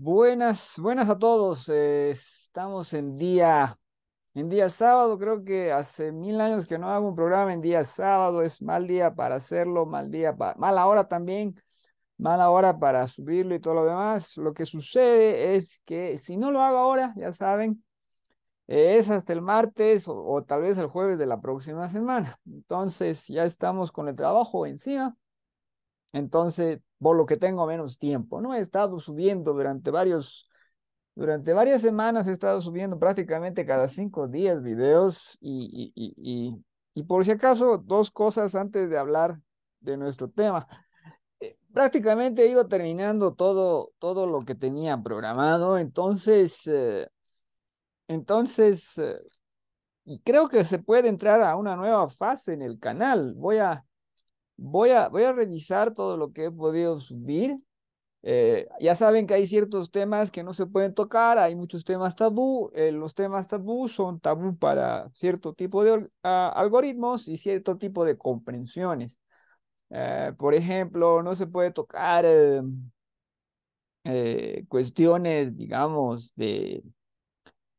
Buenas, buenas a todos. Eh, estamos en día, en día sábado. Creo que hace mil años que no hago un programa en día sábado. Es mal día para hacerlo, mal día para, mala hora también, mala hora para subirlo y todo lo demás. Lo que sucede es que si no lo hago ahora, ya saben, eh, es hasta el martes o tal vez el jueves de la próxima semana. Entonces ya estamos con el trabajo encima. Entonces por lo que tengo menos tiempo, ¿no? He estado subiendo durante varios, durante varias semanas he estado subiendo prácticamente cada cinco días videos y, y, por si acaso, dos cosas antes de hablar de nuestro tema. Eh, prácticamente he ido terminando todo, todo lo que tenía programado, entonces, eh, entonces, eh, y creo que se puede entrar a una nueva fase en el canal. Voy a, Voy a, voy a revisar todo lo que he podido subir. Eh, ya saben que hay ciertos temas que no se pueden tocar, hay muchos temas tabú. Eh, los temas tabú son tabú para cierto tipo de ah, algoritmos y cierto tipo de comprensiones. Eh, por ejemplo, no se puede tocar em, cuestiones, digamos, de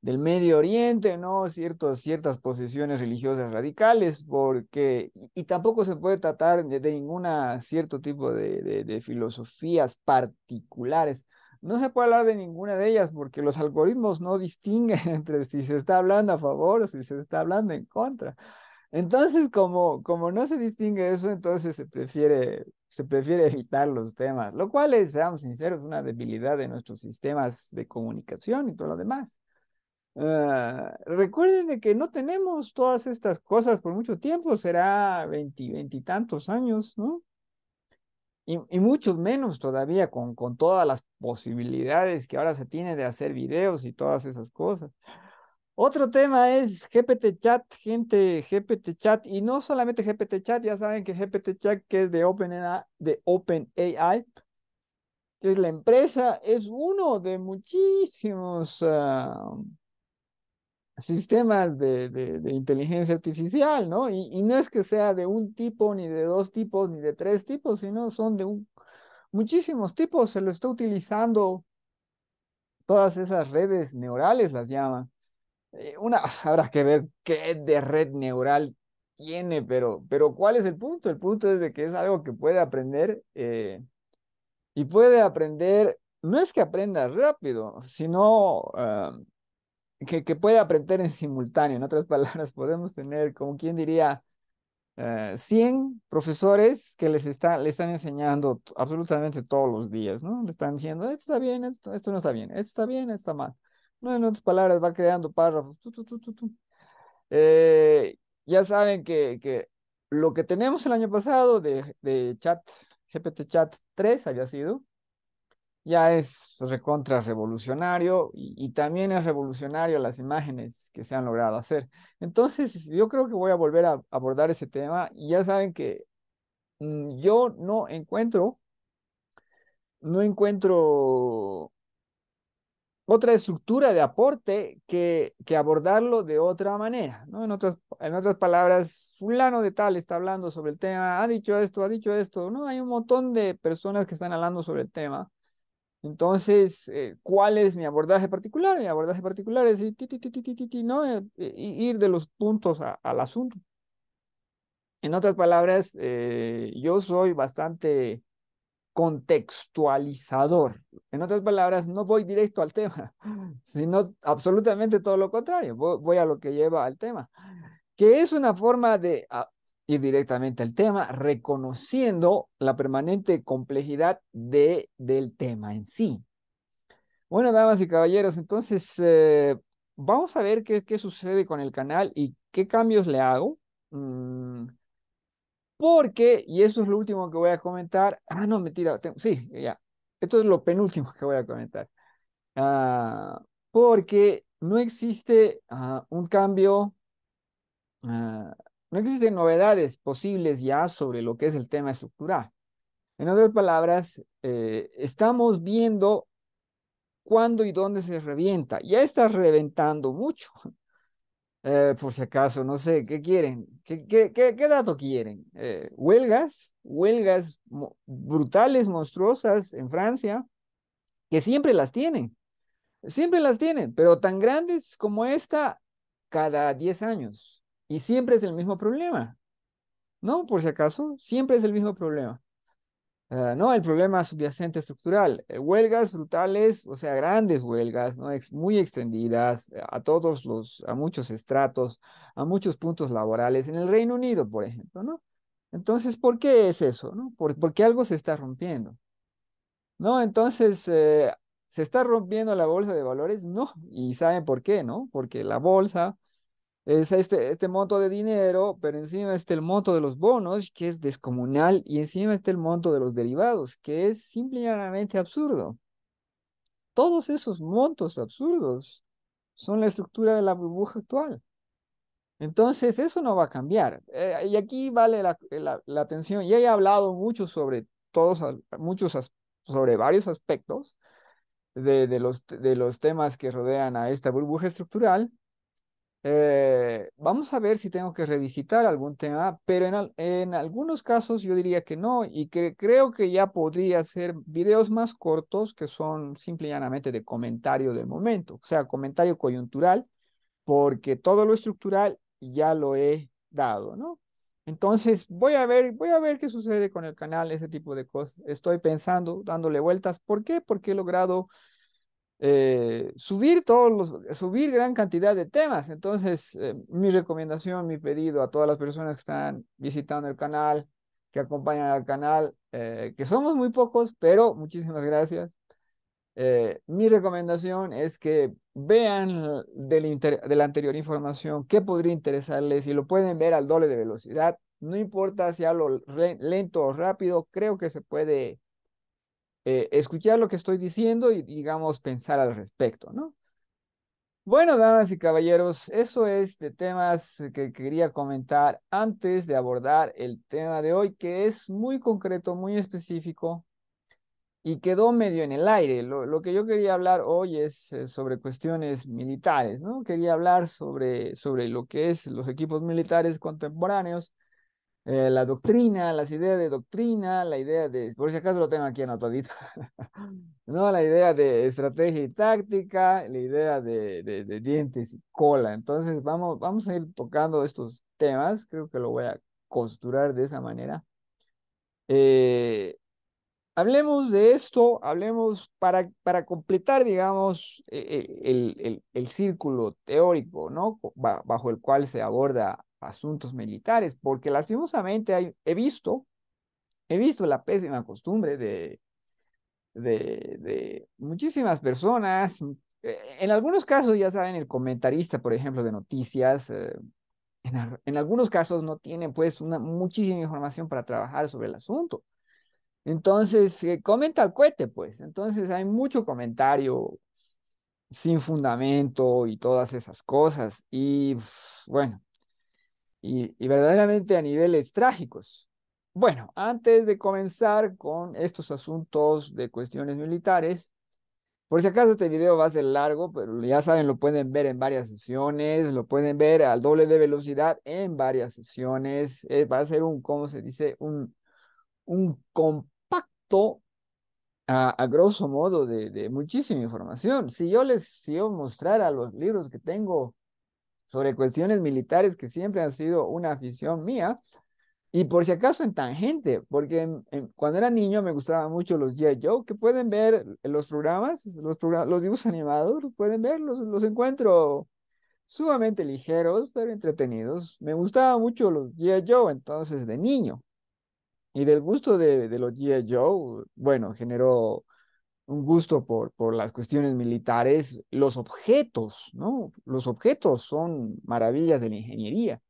del Medio Oriente, ¿no? ciertas posiciones religiosas radicales, porque, y, tampoco se puede tratar de, ninguna cierto tipo de, filosofías particulares. No se puede hablar de ninguna de ellas porque los algoritmos no distinguen entre si se está hablando a favor o si se está hablando en contra. Entonces, como, como no se distingue eso, entonces se prefiere, se prefiere evitar los temas, lo cual es, seamos sinceros, una debilidad de nuestros sistemas de comunicación y todo lo demás. Ah, recuerden que no tenemos todas estas cosas por mucho tiempo, será veintitantos 20, tantos años, ¿no? Y, muchos menos todavía con, con todas las posibilidades que ahora se tiene de hacer videos y todas esas cosas. Otro tema es GPT Chat, gente, GPT Chat, y no solamente GPT Chat, ya saben que GPT Chat, que es de OpenAI, de Open que es la empresa, es uno de muchísimos ah, sistemas de, inteligencia artificial, ¿no? Y, no es que sea de un tipo, ni de dos tipos, ni de tres tipos, sino son de un, muchísimos tipos. Se lo está utilizando todas esas redes neurales, las llaman. Eh, una, habrá que ver qué de red neural tiene, pero, pero ¿cuál es el punto? El punto es de que es algo que puede aprender eh, y puede aprender, no es que aprenda rápido, sino... Ah, que, puede aprender en simultáneo. En otras palabras, podemos tener, como quien diría, eh, 100 profesores que les, están enseñando absolutamente todos los días, ¿no? Le están diciendo, esto está bien, esto, esto no está bien, esto está bien, esto está mal. No, en otras palabras, va creando párrafos. Eh, ya saben que, lo que tenemos el año pasado de, de chat, GPT Chat 3 había sido, ya es recontra revolucionario y, también es revolucionario las imágenes que se han logrado hacer. Entonces, yo creo que voy a volver a abordar ese tema y ya saben que mm, yo no encuentro, no encuentro otra estructura de aporte que, que abordarlo de otra manera, ¿no? En otras, en otras palabras, fulano de tal está hablando sobre el tema, ha dicho esto, ha dicho esto, ¿no? Hay un montón de personas que están hablando sobre el tema entonces, eh, ¿cuál es mi abordaje particular? Mi abordaje particular es ¿no? ir de los puntos al asunto. En otras palabras, eh, yo soy bastante contextualizador. En otras palabras, no voy directo al tema, sino absolutamente todo lo contrario, voy, a lo que lleva al tema, que es una forma de ir directamente al tema, reconociendo la permanente complejidad de, del tema en sí. Bueno, damas y caballeros, entonces eh, vamos a ver qué, qué, sucede con el canal y qué cambios le hago. Mm, porque, y eso es lo último que voy a comentar. Ah, no, mentira, sí, ya. Esto es lo penúltimo que voy a comentar. Ah, porque no existe ah, un cambio ah, no existen novedades posibles ya sobre lo que es el tema estructural. En otras palabras, eh, estamos viendo cuándo y dónde se revienta. Ya está reventando mucho. Eh, por si acaso, no sé, ¿qué quieren? ¿Qué, dato quieren? Eh, huelgas, huelgas brutales, monstruosas en Francia, que siempre las tienen, siempre las tienen, pero tan grandes como esta cada 10 años. Y siempre es el mismo problema. No, por si acaso, siempre es el mismo problema. Ah, no, el problema subyacente estructural. Eh, huelgas brutales, o sea, grandes huelgas, ¿no? muy extendidas, eh, a todos los, a muchos estratos, a muchos puntos laborales, en el Reino Unido, por ejemplo, ¿no? Entonces, ¿por qué es eso? ¿no? Por, qué algo se está rompiendo. ¿No? Entonces, eh, ¿se está rompiendo la bolsa de valores? No. ¿Y saben por qué? ¿No? Porque la bolsa es este, este monto de dinero, pero encima está el monto de los bonos, que es descomunal, y encima está el monto de los derivados, que es simplemente absurdo. Todos esos montos absurdos son la estructura de la burbuja actual. Entonces, eso no va a cambiar. Eh, y aquí vale eh, la, atención. Ya he hablado mucho sobre todos, muchos, sobre varios aspectos de, los, de los temas que rodean a esta burbuja estructural, eh, vamos a ver si tengo que revisitar algún tema, pero en, algunos casos yo diría que no y que creo que ya podría ser videos más cortos que son simple y llanamente de comentario del momento, o sea, comentario coyuntural, porque todo lo estructural ya lo he dado, ¿no? Entonces voy a ver, voy a ver qué sucede con el canal, ese tipo de cosas. Estoy pensando, dándole vueltas. ¿Por qué? Porque he logrado eh, subir todos subir gran cantidad de temas. Entonces, eh, mi recomendación, mi pedido a todas las personas que están visitando el canal, que acompañan al canal, eh, que somos muy pocos, pero muchísimas gracias. mi recomendación es que vean de la anterior información qué podría interesarles y lo pueden ver al doble de velocidad. No importa si hablo lento o rápido, creo que se puede eh, escuchar lo que estoy diciendo y, digamos, pensar al respecto, ¿no? Bueno, damas y caballeros, eso es de temas que quería comentar antes de abordar el tema de hoy, que es muy concreto, muy específico y quedó medio en el aire. Lo, que yo quería hablar hoy es eh, sobre cuestiones militares, ¿no? Quería hablar sobre, sobre lo que es los equipos militares contemporáneos eh, la doctrina, las ideas de doctrina, la idea de, por si acaso lo tengo aquí anotadito, ¿no? La idea de estrategia y táctica, la idea de, de, dientes y cola. Entonces vamos, vamos a ir tocando estos temas, creo que lo voy a costurar de esa manera. Eh, hablemos de esto, hablemos para, para completar, digamos, e, e, el, el, el círculo teórico, ¿no? Bajo el cual se aborda asuntos militares, porque lastimosamente he visto, he visto la pésima costumbre de, de, muchísimas personas, mm, e, en algunos casos, ya saben, el comentarista, por ejemplo, de noticias, eh, en, algunos casos no tiene pues una, muchísima información para trabajar sobre el asunto. Entonces, comenta al cohete, pues. Entonces hay mucho comentario sin fundamento y todas esas cosas. Y bueno, y, verdaderamente a niveles trágicos. Bueno, antes de comenzar con estos asuntos de cuestiones militares, por si acaso este video va a ser largo, pero ya saben, lo pueden ver en varias sesiones, lo pueden ver al doble de velocidad en varias sesiones. Eh, va a ser un, ¿cómo se dice? Un, un compacto a, a grosso modo de, de, muchísima información. Si yo les, si yo mostrara los libros que tengo sobre cuestiones militares que siempre han sido una afición mía. Y por si acaso en tangente, porque cuando era niño me gustaban mucho los G.I. Joe, que pueden ver los programas, los, programas, los dibujos animados, pueden verlos, los, encuentro sumamente ligeros, pero entretenidos. Me gustaban mucho los G.I. Joe entonces de niño. Y del gusto de, de los G.I. Joe, bueno, generó un gusto por, por las cuestiones militares, los objetos, ¿no? Los objetos son maravillas de la ingeniería.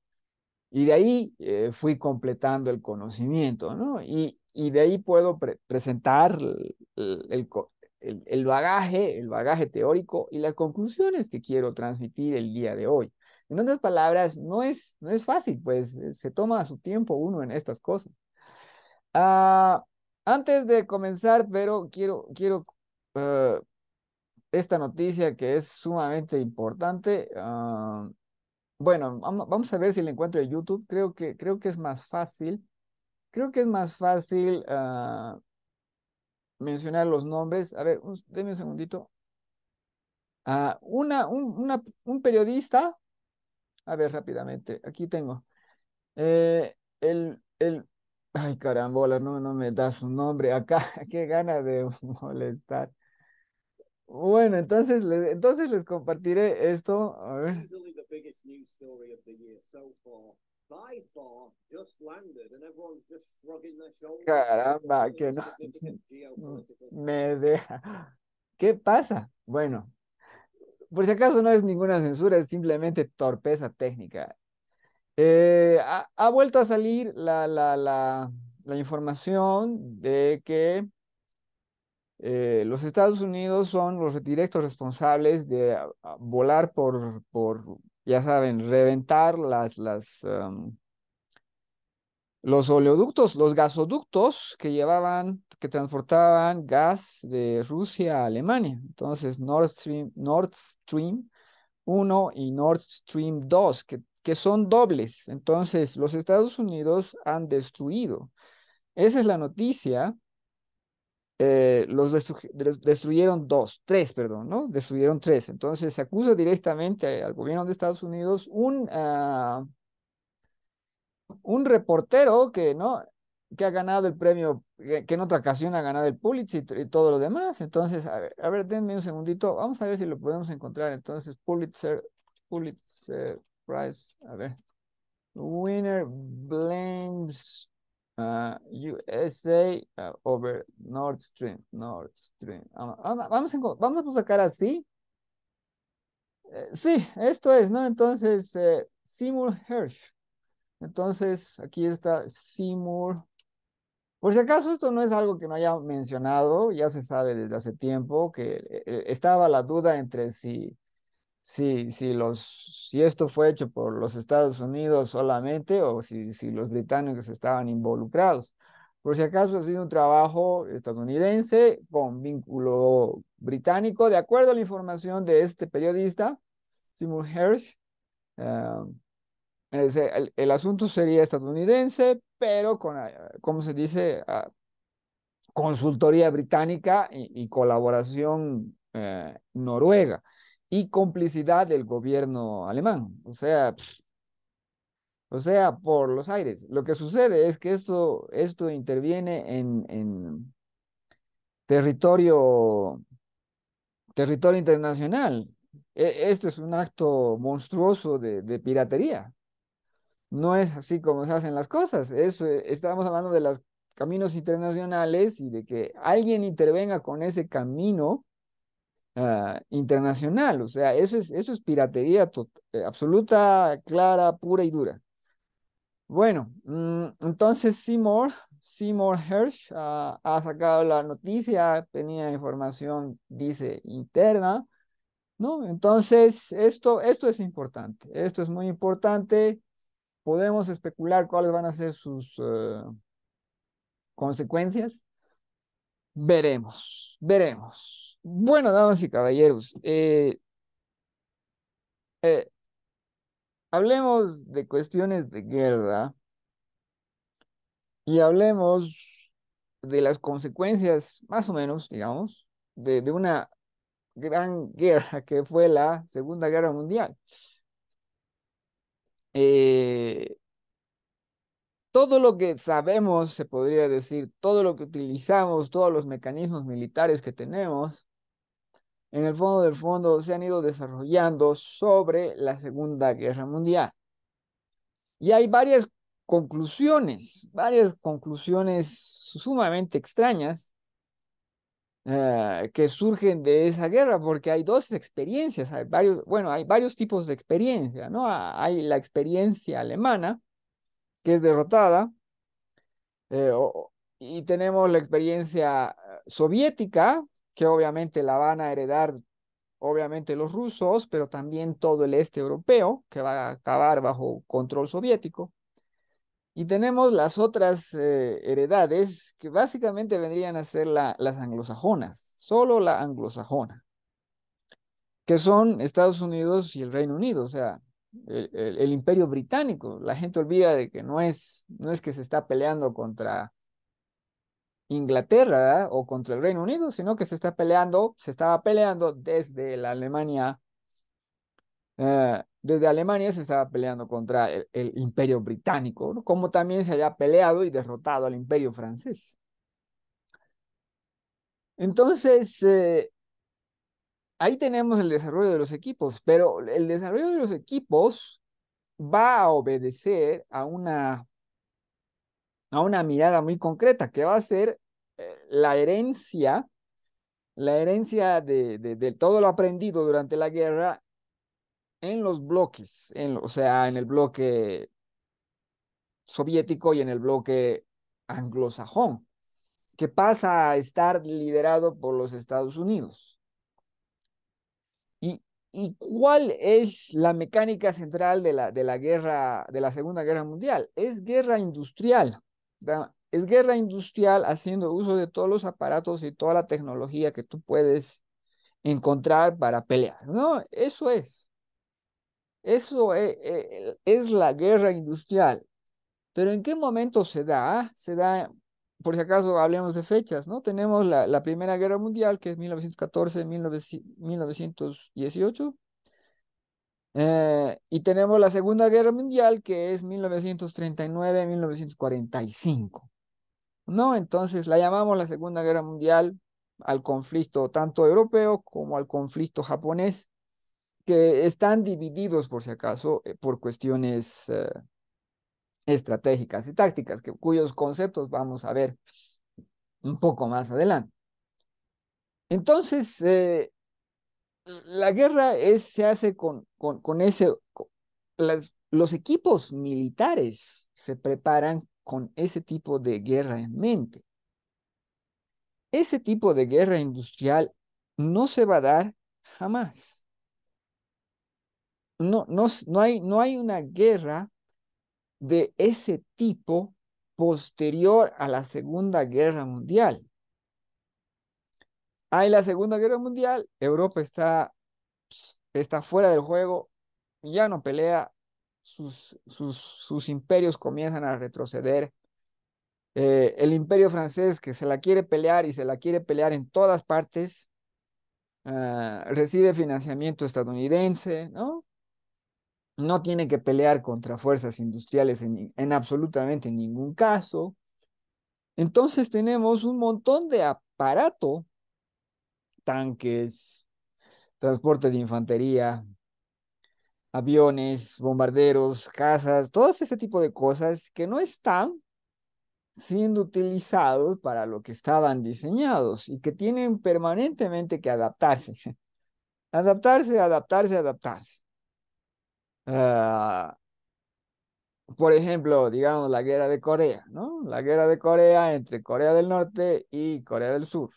Y de ahí eh, fui completando el conocimiento, ¿no? Y, y de ahí puedo presentar el, el, bagaje, el bagaje teórico y las conclusiones que quiero transmitir el día de hoy. En otras palabras, no es, no es fácil, pues eh, se toma su tiempo uno en estas cosas. Ah... Antes de comenzar, pero quiero, quiero eh, esta noticia que es sumamente importante. Ah, bueno, vamos a ver si la encuentro en YouTube. Creo que, creo que es más fácil. Creo que es más fácil ah, mencionar los nombres. A ver, un, un segundito. Ah, una, un, un periodista. A ver, rápidamente. Aquí tengo. Eh, el, el Ay, carambola, no, no me da su nombre acá. Qué gana de molestar. Bueno, entonces, entonces les compartiré esto. A ver. Caramba, que no me deja. ¿Qué pasa? Bueno, por si acaso no es ninguna censura, es simplemente torpeza técnica. Eh, ha, vuelto a salir la, la, la, información de que eh, los Estados Unidos son los directos responsables de ah, ah, volar por, por, ya saben, reventar las, las, los oleoductos, los gasoductos que llevaban, que transportaban gas de Rusia a Alemania. Entonces, Nord Stream, Nord Stream 1 y Nord Stream 2, que que son dobles. Entonces, los Estados Unidos han destruido. Esa es la noticia. Eh, los destruyeron dos, tres, perdón, ¿no? Destruyeron tres. Entonces, se acusa directamente al gobierno de Estados Unidos un, ah, un reportero que, ¿no? que ha ganado el premio, que en otra ocasión ha ganado el Pulitzer y, todo lo demás. Entonces, a ver, a ver, denme un segundito. Vamos a ver si lo podemos encontrar. Entonces, Pulitzer, Pulitzer, prize. A ver. Winner blames ah, USA ah, over Nord Stream. Nord Stream. Vamos a, vamos a sacar así. Eh, sí, esto es, ¿no? Entonces, eh, Seymour Hirsch. Entonces, aquí está Seymour. Por si acaso esto no es algo que no haya mencionado, ya se sabe desde hace tiempo que eh, estaba la duda entre si si, si, esto fue hecho por los Estados Unidos solamente o si, los británicos estaban involucrados. Por si acaso ha sido un trabajo estadounidense con vínculo británico, de acuerdo a la información de este periodista, Simon Hirsch. Eh, el, asunto sería estadounidense, pero con, eh, ¿cómo se dice? Ah, consultoría británica y, colaboración eh, noruega y complicidad del gobierno alemán. O sea, o sea, por los aires. Lo que sucede es que esto, esto interviene en, en territorio, territorio internacional. E, esto es un acto monstruoso de, piratería. No es así como se hacen las cosas. estamos hablando de los caminos internacionales y de que alguien intervenga con ese camino Ah, internacional. O sea, eso es, eso es piratería eh, absoluta, clara, pura y dura. Bueno, mm, entonces Seymour, Seymour Hersh ah, ha sacado la noticia, tenía información, dice, interna. ¿No? Entonces, esto, esto es importante, esto es muy importante. Podemos especular cuáles van a ser sus eh, consecuencias. Veremos, veremos. Bueno, damas y caballeros, eh, eh, hablemos de cuestiones de guerra y hablemos de las consecuencias, más o menos, digamos, de, una gran guerra que fue la Segunda Guerra Mundial. Eh, todo lo que sabemos, se podría decir, todo lo que utilizamos, todos los mecanismos militares que tenemos, en el fondo del fondo se han ido desarrollando sobre la Segunda Guerra Mundial. Y hay varias conclusiones, varias conclusiones sumamente extrañas eh, que surgen de esa guerra, porque hay dos experiencias, hay varios, bueno, hay varios tipos de experiencia, ¿no? Ah, hay la experiencia alemana, que es derrotada, eh, y tenemos la experiencia eh, soviética, que obviamente la van a heredar, obviamente los rusos, pero también todo el este europeo, que va a acabar bajo control soviético. Y tenemos las otras eh, heredades que básicamente vendrían a ser la, las anglosajonas, solo la anglosajona, que son Estados Unidos y el Reino Unido, o sea, el, imperio británico. La gente olvida de que no es, no es que se está peleando contra Inglaterra o contra el Reino Unido, sino que se está peleando, se estaba peleando desde la Alemania, eh, desde Alemania se estaba peleando contra el, Imperio Británico, como también se había peleado y derrotado al Imperio Francés. Entonces, eh, ahí tenemos el desarrollo de los equipos, pero el desarrollo de los equipos va a obedecer a una a una mirada muy concreta, que va a ser eh, la herencia, la herencia de, todo lo aprendido durante la guerra en los bloques, o sea, en el bloque soviético y en el bloque anglosajón, que pasa a estar liderado por los Estados Unidos. ¿Y, cuál es la mecánica central de la, de la guerra, de la Segunda Guerra Mundial? Es guerra industrial es guerra industrial haciendo uso de todos los aparatos y toda la tecnología que tú puedes encontrar para pelear. No, eso es. Eso e, e, es, la guerra industrial. Pero ¿en qué momento se da? Ah, se da, por si acaso hablemos de fechas, ¿no? Tenemos la, la Primera Guerra Mundial, que es 1914-1918. Eh, y tenemos la Segunda Guerra Mundial, que es 1939-1945. ¿No? Entonces la llamamos la Segunda Guerra Mundial al conflicto tanto europeo como al conflicto japonés, que están divididos, por si acaso, eh, por cuestiones eh, estratégicas y tácticas, que, cuyos conceptos vamos a ver un poco más adelante. Entonces, la guerra se hace con, ese, los equipos militares se preparan con ese tipo de guerra en mente. Ese tipo de guerra industrial no se va a dar jamás. hay, no hay una guerra de ese tipo posterior a la Segunda Guerra Mundial. Hay ah, la Segunda Guerra Mundial, Europa está, pues, está fuera del juego, ya no pelea, sus, sus, sus imperios comienzan a retroceder. Eh, el imperio francés que se la quiere pelear y se la quiere pelear en todas partes, ah, recibe financiamiento estadounidense, ¿no? No tiene que pelear contra fuerzas industriales en, en absolutamente ningún caso. Entonces tenemos un montón de aparato tanques, transporte de infantería, aviones, bombarderos, casas, todo ese tipo de cosas que no están siendo utilizados para lo que estaban diseñados y que tienen permanentemente que adaptarse. Adaptarse, adaptarse, adaptarse. Ah, por ejemplo, digamos la guerra de Corea, ¿no? La guerra de Corea entre Corea del Norte y Corea del Sur.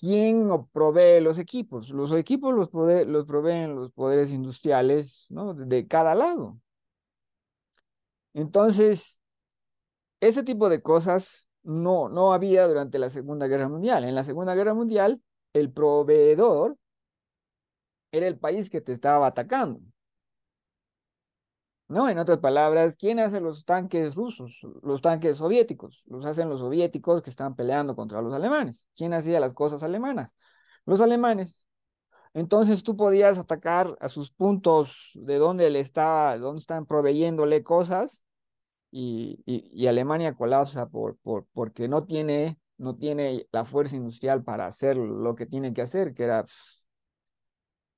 ¿Quién provee los equipos? Los equipos los, proveen los poderes industriales ¿no? de cada lado. Entonces, ese tipo de cosas no, no había durante la Segunda Guerra Mundial. En la Segunda Guerra Mundial, el proveedor era el país que te estaba atacando. ¿no? En otras palabras, ¿quién hace los tanques rusos? Los tanques soviéticos. Los hacen los soviéticos que están peleando contra los alemanes. ¿Quién hacía las cosas alemanas? Los alemanes. Entonces tú podías atacar a sus puntos de donde le está, donde están proveyéndole cosas y, y, Alemania colapsa por, por, porque no tiene, no tiene la fuerza industrial para hacer lo que tiene que hacer, que era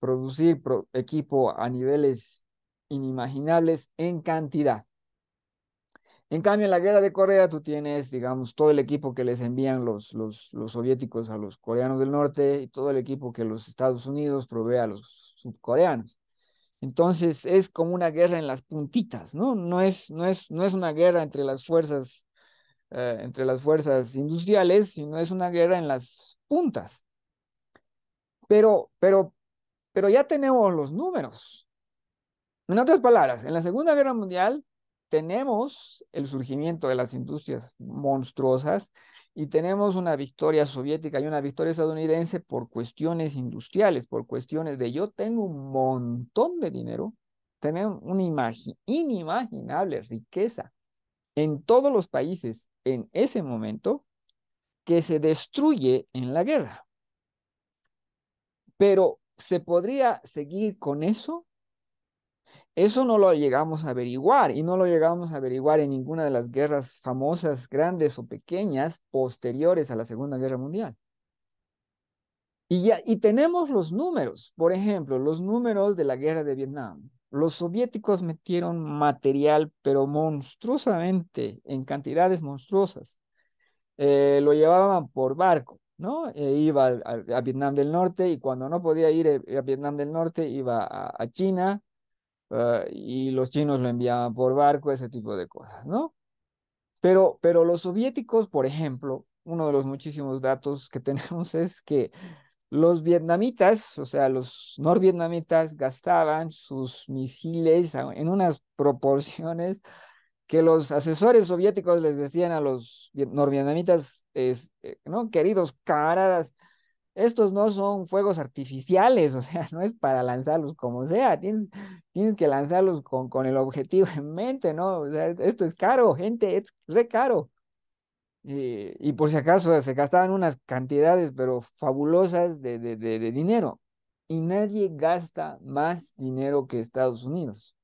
producir equipo a niveles inimaginables en cantidad. En cambio, en la guerra de Corea tú tienes, digamos, todo el equipo que les envían los, los, soviéticos a los coreanos del norte y todo el equipo que los Estados Unidos provee a los subcoreanos. Entonces es como una guerra en las puntitas, ¿no? No es, no es, no es una guerra entre las fuerzas, eh, entre las fuerzas industriales, sino es una guerra en las puntas. Pero, pero, pero ya tenemos los números. En otras palabras, en la Segunda Guerra Mundial tenemos el surgimiento de las industrias monstruosas y tenemos una victoria soviética y una victoria estadounidense por cuestiones industriales, por cuestiones de yo tengo un montón de dinero, tenemos una inimaginable riqueza en todos los países en ese momento que se destruye en la guerra. Pero ¿se podría seguir con eso? Eso no lo llegamos a averiguar y no lo llegamos a averiguar en ninguna de las guerras famosas, grandes o pequeñas, posteriores a la Segunda Guerra Mundial. Y, ya, y tenemos los números, por ejemplo, los números de la guerra de Vietnam. Los soviéticos metieron material, pero monstruosamente, en cantidades monstruosas. Eh, lo llevaban por barco. ¿no? Eh, iba a, Vietnam del Norte y cuando no podía ir eh, a Vietnam del Norte iba a China, Ah, y los chinos lo enviaban por barco, ese tipo de cosas, ¿no? Pero, pero los soviéticos, por ejemplo, uno de los muchísimos datos que tenemos es que los vietnamitas, o sea, los norvietnamitas gastaban sus misiles en unas proporciones que los asesores soviéticos les decían a los norvietnamitas, es, eh, ¿no? Queridos camaradas, estos no son fuegos artificiales, o sea, no es para lanzarlos como sea, tienes, tienes que lanzarlos con, con el objetivo en mente, ¿no? esto es caro, gente, es re caro. Y, por si acaso se gastaban unas cantidades, pero fabulosas de, de dinero. Y nadie gasta más dinero que Estados Unidos.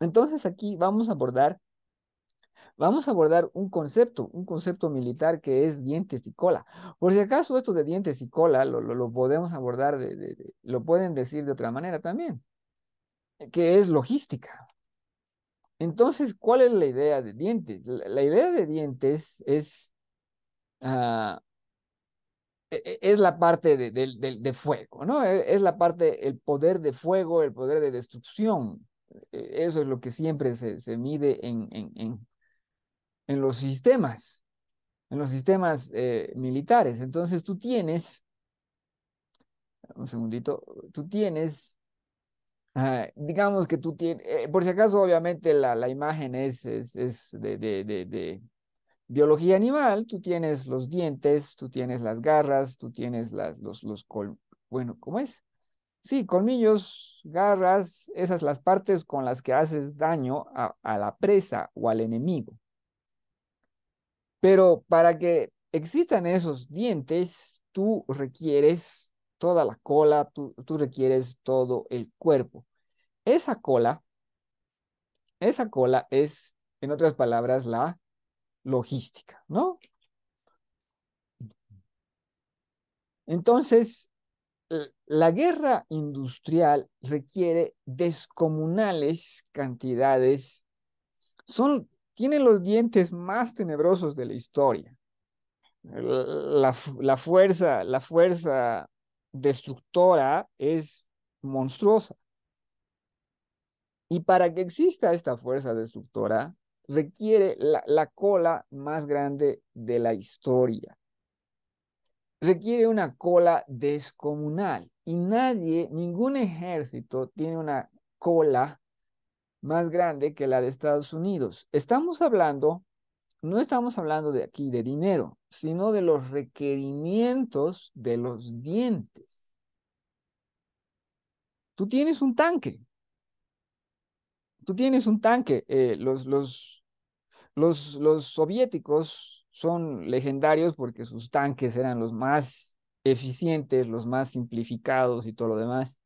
Entonces aquí vamos a abordar vamos a abordar un concepto, un concepto militar que es dientes y cola. Por si acaso esto de dientes y cola lo, podemos abordar, de, lo pueden decir de otra manera también, que es logística. Entonces, ¿cuál es la idea de dientes? La, idea de dientes es, ah, e, e, es la parte de, de, fuego, ¿no? E, es la parte, el poder de fuego, el poder de destrucción. Eso es lo que siempre se, mide en, en en los sistemas, en los sistemas eh, militares. Entonces tú tienes, un segundito, tú tienes, ah, digamos que tú tienes, eh, por si acaso obviamente la, la imagen es, es, de, de, de, de, biología animal, tú tienes los dientes, tú tienes las garras, tú tienes las, los, los bueno, ¿cómo es? Sí, colmillos, garras, esas las partes con las que haces daño a la presa o al enemigo. Pero para que existan esos dientes, tú requieres toda la cola, tú, requieres todo el cuerpo. Esa cola, esa cola es, en otras palabras, la logística, ¿no? Entonces, la guerra industrial requiere descomunales cantidades. Son tiene los dientes más tenebrosos de la historia. La, fuerza, la fuerza destructora es monstruosa. Y para que exista esta fuerza destructora, requiere la, la cola más grande de la historia. Requiere una cola descomunal. Y nadie, ningún ejército tiene una cola más grande que la de Estados Unidos. Estamos hablando, no estamos hablando de aquí de dinero, sino de los requerimientos de los dientes. Tú tienes un tanque. Tú tienes un tanque. Eh, los, los, los, los soviéticos son legendarios porque sus tanques eran los más eficientes, los más simplificados y todo lo demás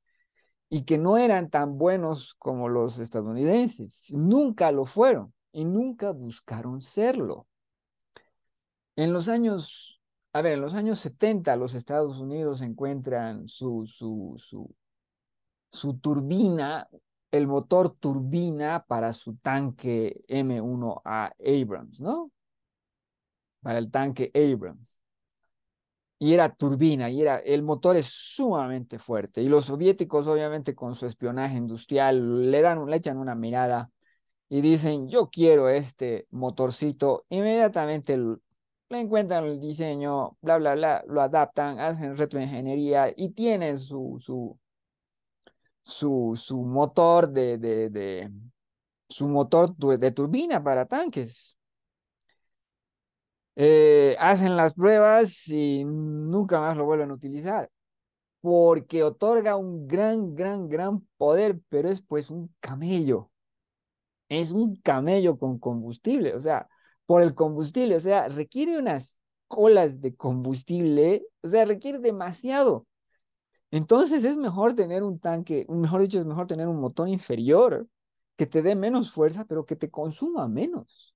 y que no eran tan buenos como los estadounidenses. Nunca lo fueron y nunca buscaron serlo. En los años, a ver, en los años 70 los Estados Unidos encuentran su, su, su, su turbina, el motor turbina para su tanque M1A Abrams, ¿no? Para el tanque Abrams y era turbina, y era, el motor es sumamente fuerte. Y los soviéticos, obviamente, con su espionaje industrial, le, dan, le echan una mirada y dicen, yo quiero este motorcito. Inmediatamente le encuentran el diseño, bla, bla, bla, lo adaptan, hacen retroingeniería y tienen su, su, su, su motor de, de, de, su motor de turbina para tanques. Eh, hacen las pruebas y nunca más lo vuelven a utilizar, porque otorga un gran, gran, gran poder, pero es pues un camello, es un camello con combustible, o sea, por el combustible, o sea, requiere unas colas de combustible, o sea, requiere demasiado. Entonces es mejor tener un tanque, mejor dicho, es mejor tener un motor inferior que te dé menos fuerza, pero que te consuma menos.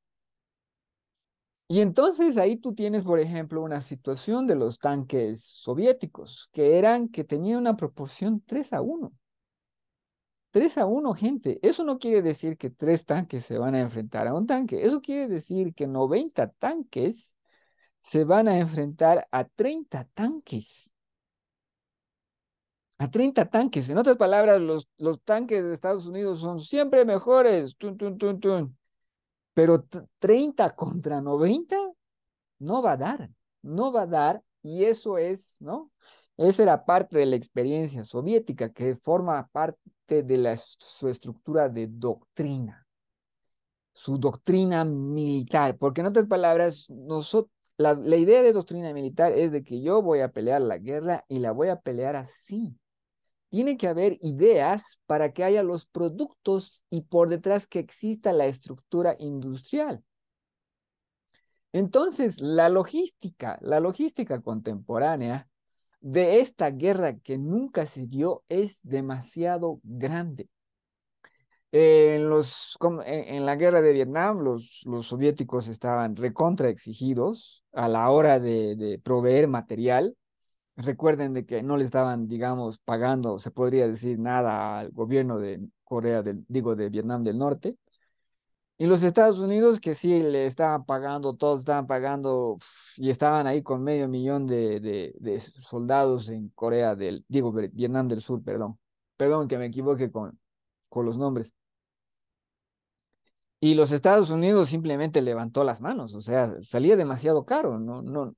Y entonces ahí tú tienes, por ejemplo, una situación de los tanques soviéticos, que eran, que tenían una proporción 3 a 1. 3 a 1, gente. Eso no quiere decir que tres tanques se van a enfrentar a un tanque. Eso quiere decir que 90 tanques se van a enfrentar a 30 tanques. A 30 tanques. En otras palabras, los, los tanques de Estados Unidos son siempre mejores. Tun, tun, tun, pero 30 contra 90 no va a dar, no va a dar, y eso es, ¿no? Esa era parte de la experiencia soviética que forma parte de la, su estructura de doctrina, su doctrina militar, porque en otras palabras, la, la idea de doctrina militar es de que yo voy a pelear la guerra y la voy a pelear así, tiene que haber ideas para que haya los productos y por detrás que exista la estructura industrial. Entonces, la logística, la logística contemporánea de esta guerra que nunca se dio es demasiado grande. En, e, la guerra de Vietnam, los, soviéticos estaban recontraexigidos a la hora de proveer material recuerden de que no le estaban, digamos, pagando, se podría decir, nada al gobierno de Corea del, digo, de Vietnam del Norte. Y los Estados Unidos que sí le estaban pagando, todos estaban pagando y estaban ahí con medio millón de, de, soldados en Corea del, digo, Vietnam del Sur, perdón. Perdón que me equivoque con, con los nombres. Y los Estados Unidos simplemente levantó las manos, o sea, salía demasiado caro, no, no,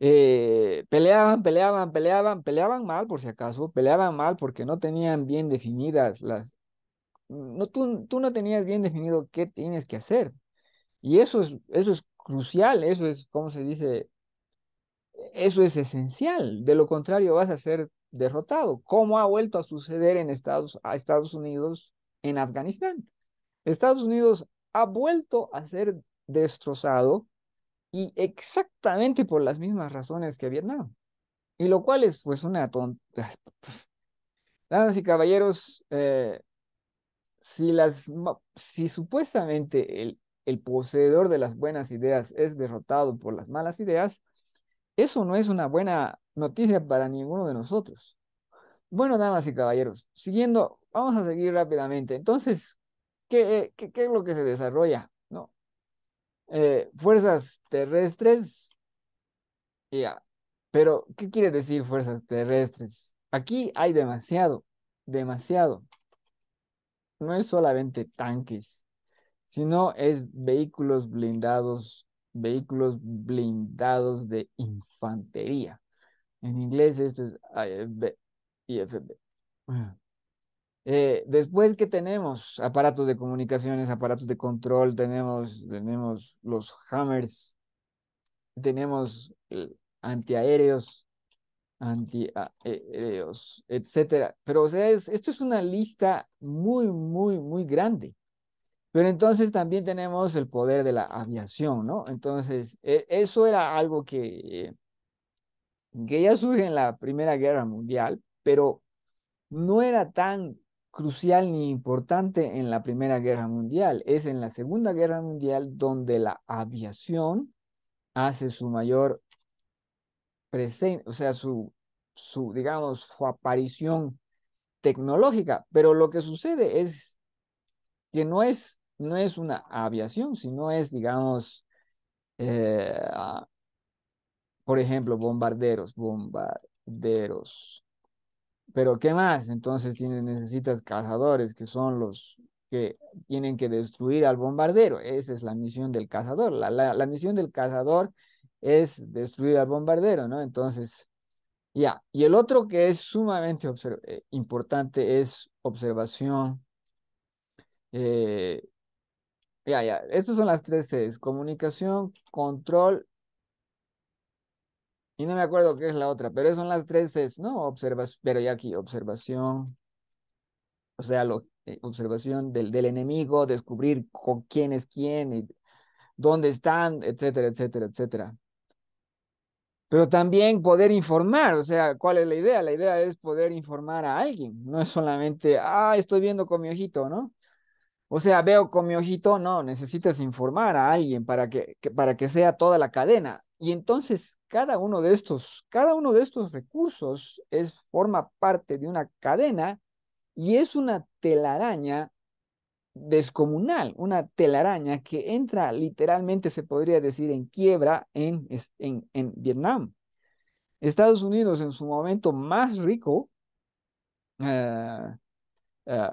eh, peleaban, peleaban, peleaban, peleaban mal por si acaso, peleaban mal porque no tenían bien definidas las... No, tú, tú no tenías bien definido qué tienes que hacer. Y eso es, eso es crucial, eso es, ¿cómo se dice? Eso es esencial. De lo contrario vas a ser derrotado, cómo ha vuelto a suceder en Estados, a Estados Unidos en Afganistán. Estados Unidos ha vuelto a ser destrozado y exactamente por las mismas razones que Vietnam. Y lo cual es pues una tonta. Damas y caballeros, eh, si, las, si supuestamente el, el poseedor de las buenas ideas es derrotado por las malas ideas, eso no es una buena noticia para ninguno de nosotros. Bueno, damas y caballeros, siguiendo, vamos a seguir rápidamente. Entonces, qué, qué es lo que se desarrolla? Eh, fuerzas terrestres, ya, pero ¿qué quiere decir fuerzas terrestres? Aquí hay demasiado, demasiado. No es solamente tanques, sino es vehículos blindados, vehículos blindados de infantería. En inglés esto es IFB. IFB. Mm. Eh, después que tenemos aparatos de comunicaciones, aparatos de control, tenemos, tenemos los hammers, tenemos antiaéreos, antiaéreos, etcétera. Pero, o sea, esto es una lista muy, muy, muy grande. Pero entonces también tenemos el poder de la aviación, ¿no? Entonces, e, eso era algo que, que ya surge en la Primera Guerra Mundial, pero no era tan crucial ni importante en la Primera Guerra Mundial. Es en la Segunda Guerra Mundial donde la aviación hace su mayor presencia, o sea, su, su, digamos, su aparición tecnológica. Pero lo que sucede es que no es, no es una aviación, sino es, digamos, eh, ah, por ejemplo, bombarderos, bombarderos. Pero ¿qué más? Entonces necesitas cazadores que son los que tienen que destruir al bombardero. Esa es la misión del cazador. La, misión del cazador es destruir al bombardero, ¿no? Entonces, ya. Y el otro que es sumamente eh, importante es observación. Eh, ya, ya. Estas son las tres Cs. Comunicación, control y no me acuerdo qué es la otra, pero son las tres es, ¿no? Observación, pero ya aquí, observación, o sea, lo, eh, observación del, del, enemigo, descubrir con quién es quién, y dónde están, etcétera, etcétera, etcétera. Pero también poder informar, o sea, ¿cuál es la idea? La idea es poder informar a alguien, no es solamente, ah, estoy viendo con mi ojito, ¿no? O sea, veo con mi ojito, no, necesitas informar a alguien para para que sea toda la cadena y entonces cada uno de estos, cada uno de estos recursos es, forma parte de una cadena y es una telaraña descomunal, una telaraña que entra literalmente, se podría decir, en quiebra en, en, Vietnam. Estados Unidos en su momento más rico eh, eh,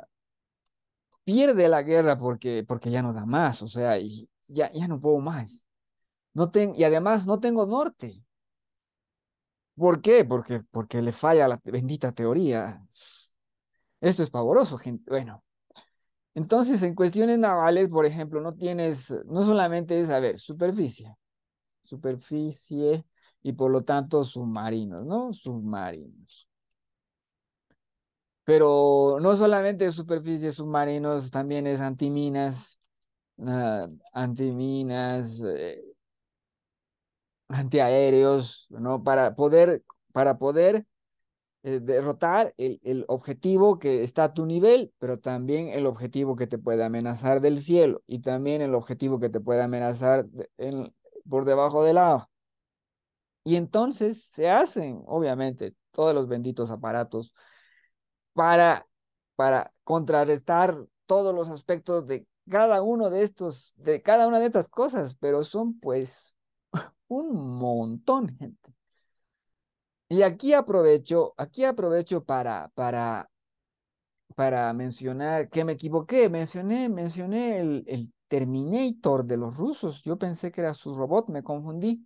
pierde la guerra porque, porque ya no da más, o sea, ya, ya no puedo más y además no tengo norte. ¿Por qué? Porque, porque le falla la bendita teoría. Esto es pavoroso, gente. Bueno, entonces, en cuestiones navales, por ejemplo, no tienes, no solamente es, a ver, superficie, superficie y por lo tanto submarinos, ¿no? Submarinos. Pero no solamente superficie, submarinos, también es antiminas, ah, antiminas, eh, antiaéreos, ¿no? Para poder, para poder eh, derrotar el, objetivo que está a tu nivel, pero también el objetivo que te puede amenazar del cielo y también el objetivo que te puede amenazar en, por debajo del agua. Y entonces se hacen, obviamente, todos los benditos aparatos para, para contrarrestar todos los aspectos de cada uno de estos, de cada una de estas cosas, pero son pues un montón, gente. Y aquí aprovecho, aquí aprovecho para, para, para mencionar que me equivoqué, mencioné, mencioné el, el Terminator de los rusos, yo pensé que era su robot, me confundí.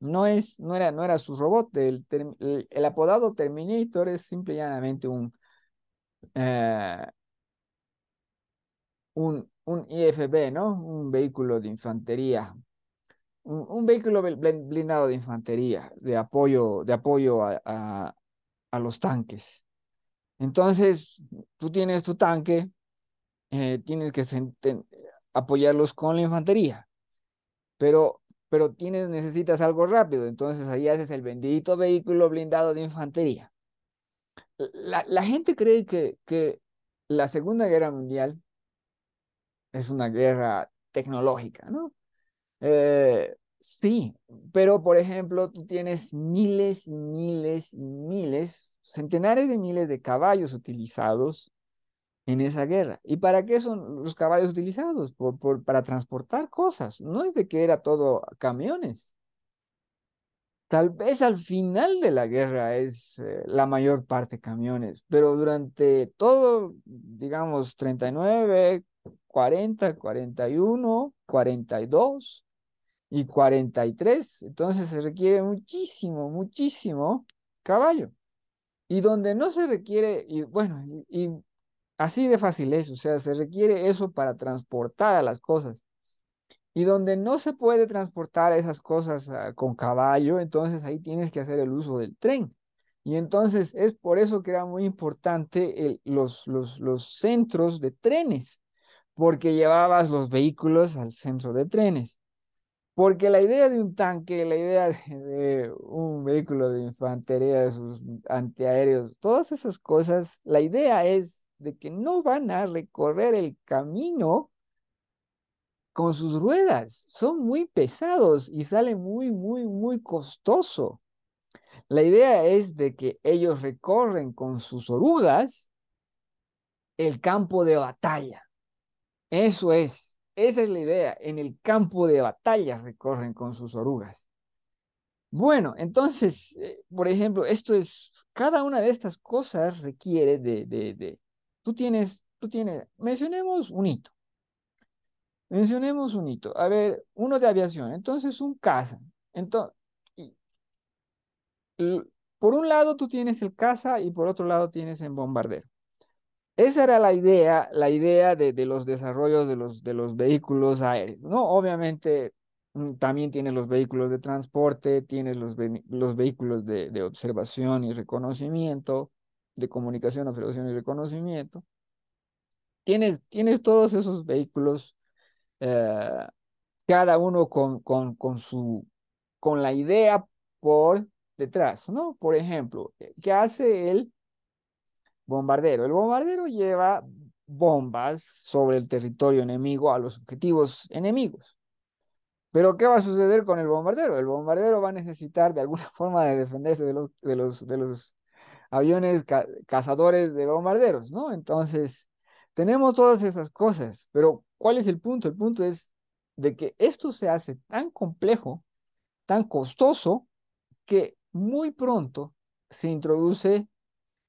No, es, no, era, no era su robot, el, el, apodado Terminator es simplemente llanamente un, eh, un, un IFB, ¿no? Un vehículo de infantería un, vehículo blindado de infantería, de apoyo, de apoyo a, los tanques. Entonces, tú tienes tu tanque, eh, tienes que apoyarlos con la infantería, pero, pero tienes, necesitas algo rápido, entonces ahí haces el bendito vehículo blindado de infantería. La, gente cree que, que la Segunda Guerra Mundial es una guerra tecnológica, ¿no? Eh, sí, pero por ejemplo, tú tienes miles, miles y miles, centenares de miles de caballos utilizados en esa guerra. ¿Y para qué son los caballos utilizados? Por, para transportar cosas. No es de que era todo camiones. Tal vez al final de la guerra es eh, la mayor parte camiones, pero durante todo, digamos, 39, 40, 41, 42, y 43. Entonces se requiere muchísimo, muchísimo caballo. Y donde no se requiere, y bueno, y, así de fácil es, o sea, se requiere eso para transportar a las cosas. Y donde no se puede transportar esas cosas ah, con caballo, entonces ahí tienes que hacer el uso del tren. Y entonces es por eso que era muy importante los, los, los centros de trenes, porque llevabas los vehículos al centro de trenes. Porque la idea de un tanque, la idea de, un vehículo de infantería, de sus antiaéreos, todas esas cosas, la idea es de que no van a recorrer el camino con sus ruedas. Son muy pesados y sale muy, muy, muy costoso. La idea es de que ellos recorren con sus orugas el campo de batalla. Eso es esa es la idea. En el campo de batalla recorren con sus orugas. Bueno, entonces, eh, por ejemplo, esto es, cada una de estas cosas requiere de, de, de, tú tienes, tú tienes, mencionemos un hito. Mencionemos un hito. A ver, uno de aviación, entonces un caza. Entonces, por un lado tú tienes el caza y por otro lado tienes el bombardero. Esa era la idea, la idea de, los desarrollos de los, de los vehículos aéreos, ¿no? Obviamente mm, también tienes los vehículos de transporte, tienes los, los vehículos de, observación y reconocimiento, de comunicación, observación y reconocimiento. Tienes, tienes todos esos vehículos, eh, cada uno con, con, con, su, con la idea por detrás, ¿no? Por ejemplo, eh, ¿qué hace él bombardero. El bombardero lleva bombas sobre el territorio enemigo a los objetivos enemigos. Pero ¿qué va a suceder con el bombardero? El bombardero va a necesitar de alguna forma de defenderse de los, de los, de los aviones cazadores de bombarderos, ¿no? Entonces, tenemos todas esas cosas, pero ¿cuál es el punto? El punto es de que esto se hace tan complejo, tan costoso, que muy pronto se introduce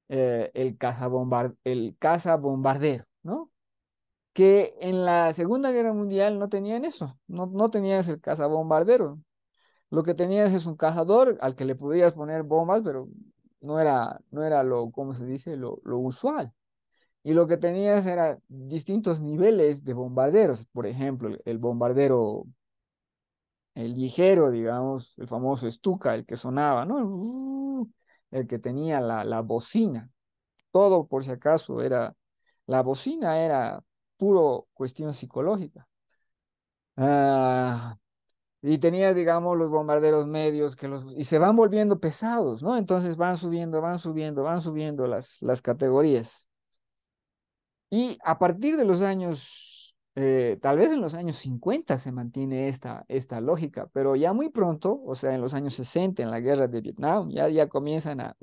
eh, el, cazabombard el cazabombardero, ¿no? Que en la Segunda Guerra Mundial no tenían eso, no, no tenías el cazabombardero. Lo que tenías es un cazador al que le podías poner bombas, pero no era, no era lo, ¿cómo se dice? Lo, lo usual. Y lo que tenías eran distintos niveles de bombarderos. Por ejemplo, el, bombardero, el ligero, digamos, el famoso Stuka, el que sonaba, ¿no? el que tenía la, la bocina. Todo, por si acaso, era, la bocina era puro cuestión psicológica. Ah, y tenía, digamos, los bombarderos medios que los... Y se van volviendo pesados, ¿no? Entonces van subiendo, van subiendo, van subiendo las, las categorías. Y a partir de los años eh, tal vez en los años 50 se mantiene esta, esta lógica, pero ya muy pronto, o sea, en los años 60, en la guerra de Vietnam, ya, ya comienzan a,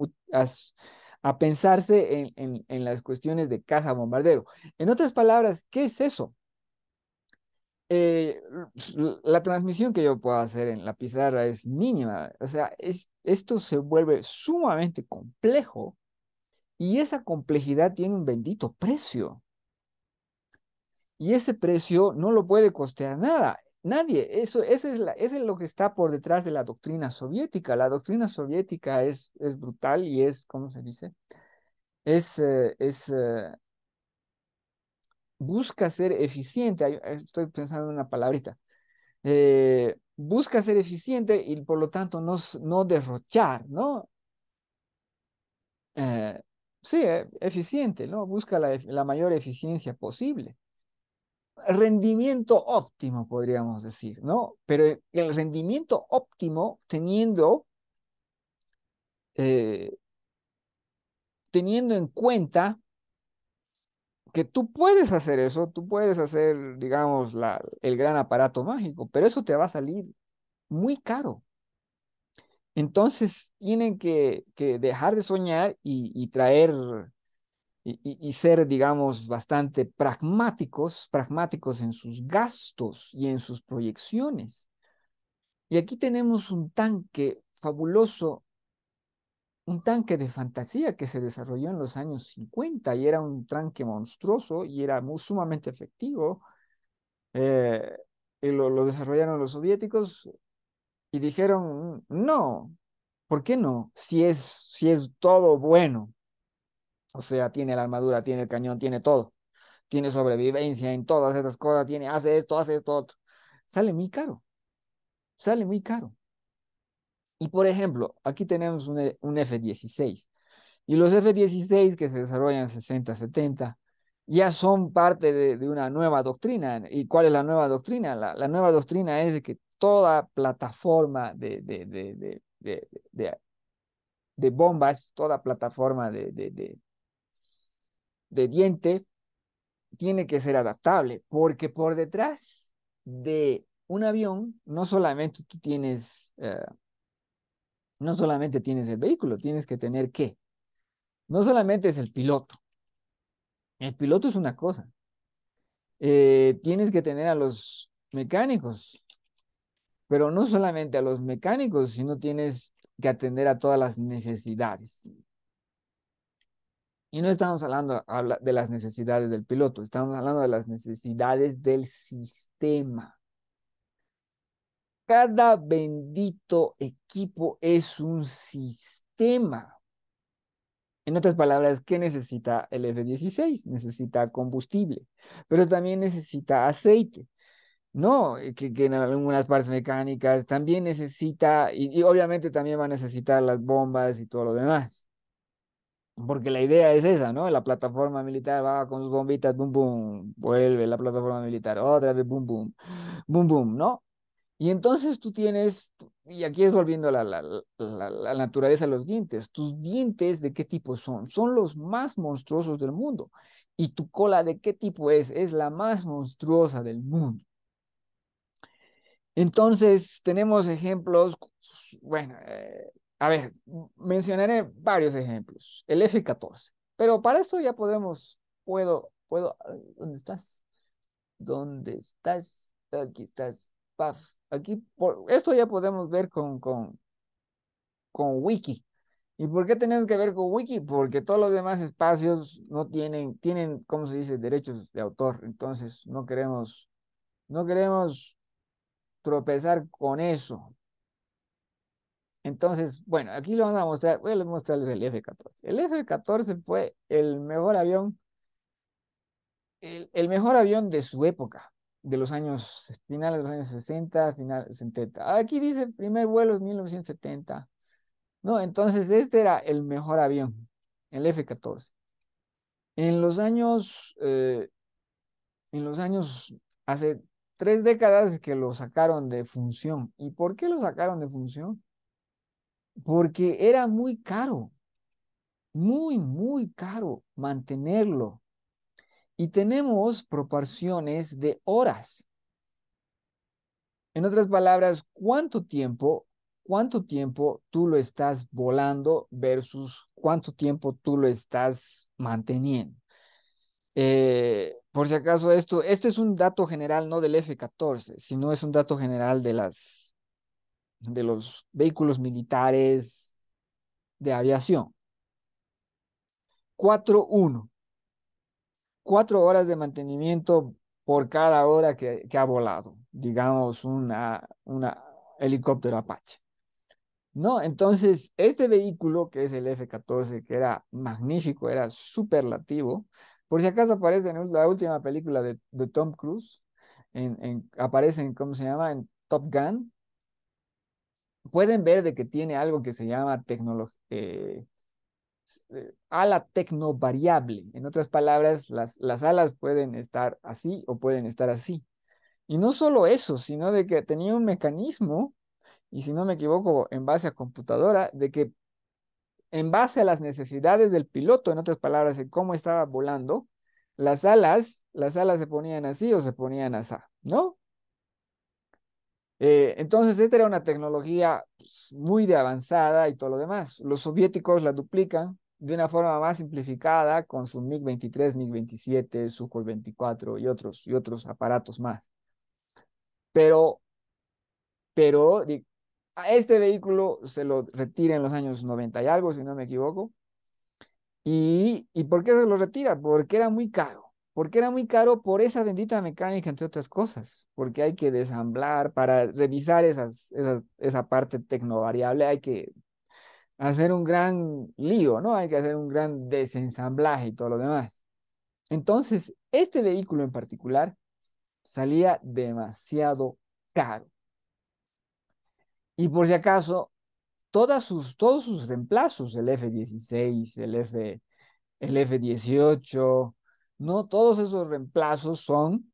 pensarse en, las cuestiones de caza bombardero. En otras palabras, ¿qué es eso? Eh, la transmisión que yo puedo hacer en la pizarra es mínima, o sea, esto se vuelve sumamente complejo y esa complejidad tiene un bendito precio y ese precio no lo puede costear nada. Nadie, eso, es, la, es lo que está por detrás de la doctrina soviética. La doctrina soviética es, es brutal y es, ¿cómo se dice? Es, eh, es eh, busca ser eficiente. Estoy pensando en una palabrita. Eh, busca ser eficiente y por lo tanto no, no derrochar, ¿no? sí, eficiente, ¿no? Busca la, la mayor eficiencia posible rendimiento óptimo, podríamos decir, ¿no? Pero el rendimiento óptimo teniendo, eh, teniendo en cuenta que tú puedes hacer eso, tú puedes hacer, digamos, la, el gran aparato mágico, pero eso te va a salir muy caro. Entonces tienen que, dejar de soñar y traer y, ser, digamos, bastante pragmáticos, pragmáticos en sus gastos y en sus proyecciones. Y aquí tenemos un tanque fabuloso, un tanque de fantasía que se desarrolló en los años 50 y era un tanque monstruoso y era muy, sumamente efectivo. Eh, y lo, lo desarrollaron los soviéticos y dijeron, mm, no, ¿por qué no? Si es, si es todo bueno, o sea, tiene la armadura, tiene el cañón, tiene todo. Tiene sobrevivencia en todas esas cosas, tiene, hace esto, hace esto, otro. Sale muy caro. Sale muy caro. Y por ejemplo, aquí tenemos un, e, F-16. Y los F-16 que se desarrollan en 60, 70, ya son parte de, una nueva doctrina. ¿Y cuál es la nueva doctrina? La, nueva doctrina es de que toda plataforma de, de, de bombas, toda plataforma de, de diente tiene que ser adaptable, porque por detrás de un avión no solamente tú tienes, eh, no solamente tienes el vehículo, tienes que tener que, No solamente es el piloto. El piloto es una cosa. Eh, tienes que tener a los mecánicos, pero no solamente a los mecánicos, sino tienes que atender a todas las necesidades. Y no estamos hablando de las necesidades del piloto, estamos hablando de las necesidades del sistema. Cada bendito equipo es un sistema. En otras palabras, ¿qué necesita el F-16? Necesita combustible, pero también necesita aceite. No, eh, que, en algunas partes mecánicas también necesita, y obviamente también va a necesitar las bombas y todo lo demás porque la idea es esa, ¿no? La plataforma militar va con sus bombitas, boom, boom, vuelve la plataforma militar, otra vez, boom, boom, boom, boom, ¿no? Y entonces tú tienes, y aquí es volviendo a la, naturaleza de los dientes, tus dientes de qué tipo son? Son los más monstruosos del mundo. ¿Y tu cola de qué tipo es? Es la más monstruosa del mundo. Entonces tenemos ejemplos, bueno, eh, a ver, mencionaré varios ejemplos. El F-14. Pero para esto ya podemos, puedo, puedo, ¿dónde estás? ¿Dónde estás? Aquí estás. Paf. Aquí, esto ya podemos ver con, con, con wiki. ¿Y por qué tenemos que ver con wiki? Porque todos los demás espacios no tienen, tienen, ¿cómo se dice? Derechos de autor. Entonces, no queremos, no queremos tropezar con eso. Entonces, bueno, aquí lo vamos a mostrar. Voy a mostrarles el F-14. El F-14 fue el mejor avión, el, mejor avión de su época, de los años finales de los años 60, finales 70. Aquí dice primer vuelo en 1970. No, entonces este era el mejor avión, el F-14. En los años, eh, en los años, hace tres décadas que lo sacaron de función. ¿Y por qué lo sacaron de función? porque era muy caro, muy, muy caro mantenerlo. Y tenemos proporciones de horas. En otras palabras, ¿cuánto tiempo, cuánto tiempo tú lo estás volando versus cuánto tiempo tú lo estás manteniendo? Eh, por si acaso, esto, esto es un dato general no del F-14, sino es un dato general de las de los vehículos militares de aviación. 4-1 Cuatro horas de mantenimiento por cada hora que, ha volado, digamos, una, una helicóptero Apache. ¿no? Entonces, este vehículo, que es el F-14, que era magnífico, era superlativo, por si acaso aparece en la última película de, Tom Cruise, en, aparece ¿cómo se llama? En Top Gun, pueden ver de que tiene algo que se llama tecnología. Eh, eh, ala tecnovariable. En otras palabras, las, alas pueden estar así o pueden estar así. Y no solo eso, sino de que tenía un mecanismo, y si no me equivoco, en base a computadora, de que en base a las necesidades del piloto, en otras palabras, en cómo estaba volando, las alas, las alas se ponían así o se ponían así, ¿no? Eh, entonces, esta era una tecnología pues, muy de avanzada y todo lo demás. Los soviéticos la duplican de una forma más simplificada con su MiG-23, MiG-27, Sukhoi-24 y otros, y otros aparatos más. Pero, pero a este vehículo se lo retira en los años 90 y algo, si no me equivoco. ¿Y por qué se lo retira? Porque era muy caro porque era muy caro por esa bendita mecánica, entre otras cosas, porque hay que desamblar para revisar esas, esa parte tecnovariable, hay que hacer un gran lío, ¿no? Hay que hacer un gran desensamblaje y todo lo demás. Entonces, este vehículo en particular salía demasiado caro. Y por si acaso, todos sus reemplazos, el F-16, el, F, el F-18, no todos esos reemplazos son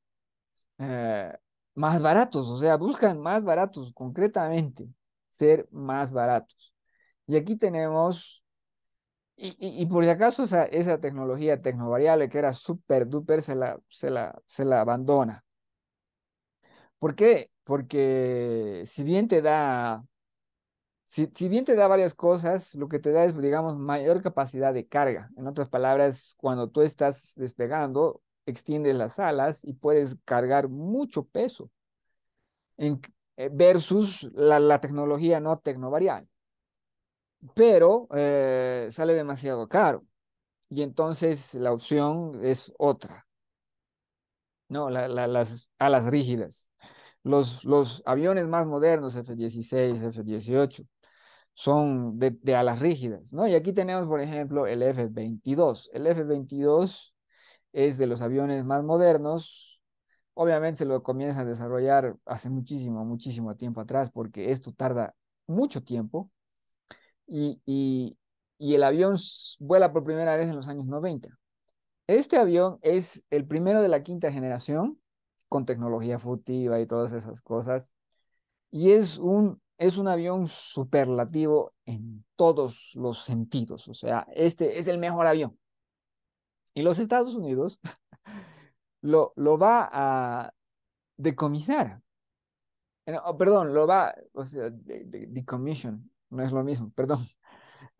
eh, más baratos, o sea, buscan más baratos, concretamente, ser más baratos. Y aquí tenemos, y, por si acaso esa, tecnología tecnovariable que era súper duper, se la, se, la, se la abandona. ¿Por qué? Porque si bien te da si, bien te da varias cosas, lo que te da es, digamos, mayor capacidad de carga. En otras palabras, cuando tú estás despegando, extiendes las alas y puedes cargar mucho peso eh, versus la, tecnología no tecnovarial. Pero eh, sale demasiado caro y entonces la opción es otra. No, las alas rígidas. Los, los aviones más modernos, F-16, F-18, son de, alas rígidas, ¿no? Y aquí tenemos, por ejemplo, el F-22. El F-22 es de los aviones más modernos. Obviamente se lo comienzan a desarrollar hace muchísimo, muchísimo tiempo atrás, porque esto tarda mucho tiempo. Y, y, y el avión vuela por primera vez en los años 90. Este avión es el primero de la quinta generación, con tecnología futiva y todas esas cosas. Y es un es un avión superlativo en todos los sentidos. O sea, este es el mejor avión. Y los Estados Unidos lo, lo va a decomisar. Eh, perdón, lo va, o sea, decommission, no es lo mismo, perdón.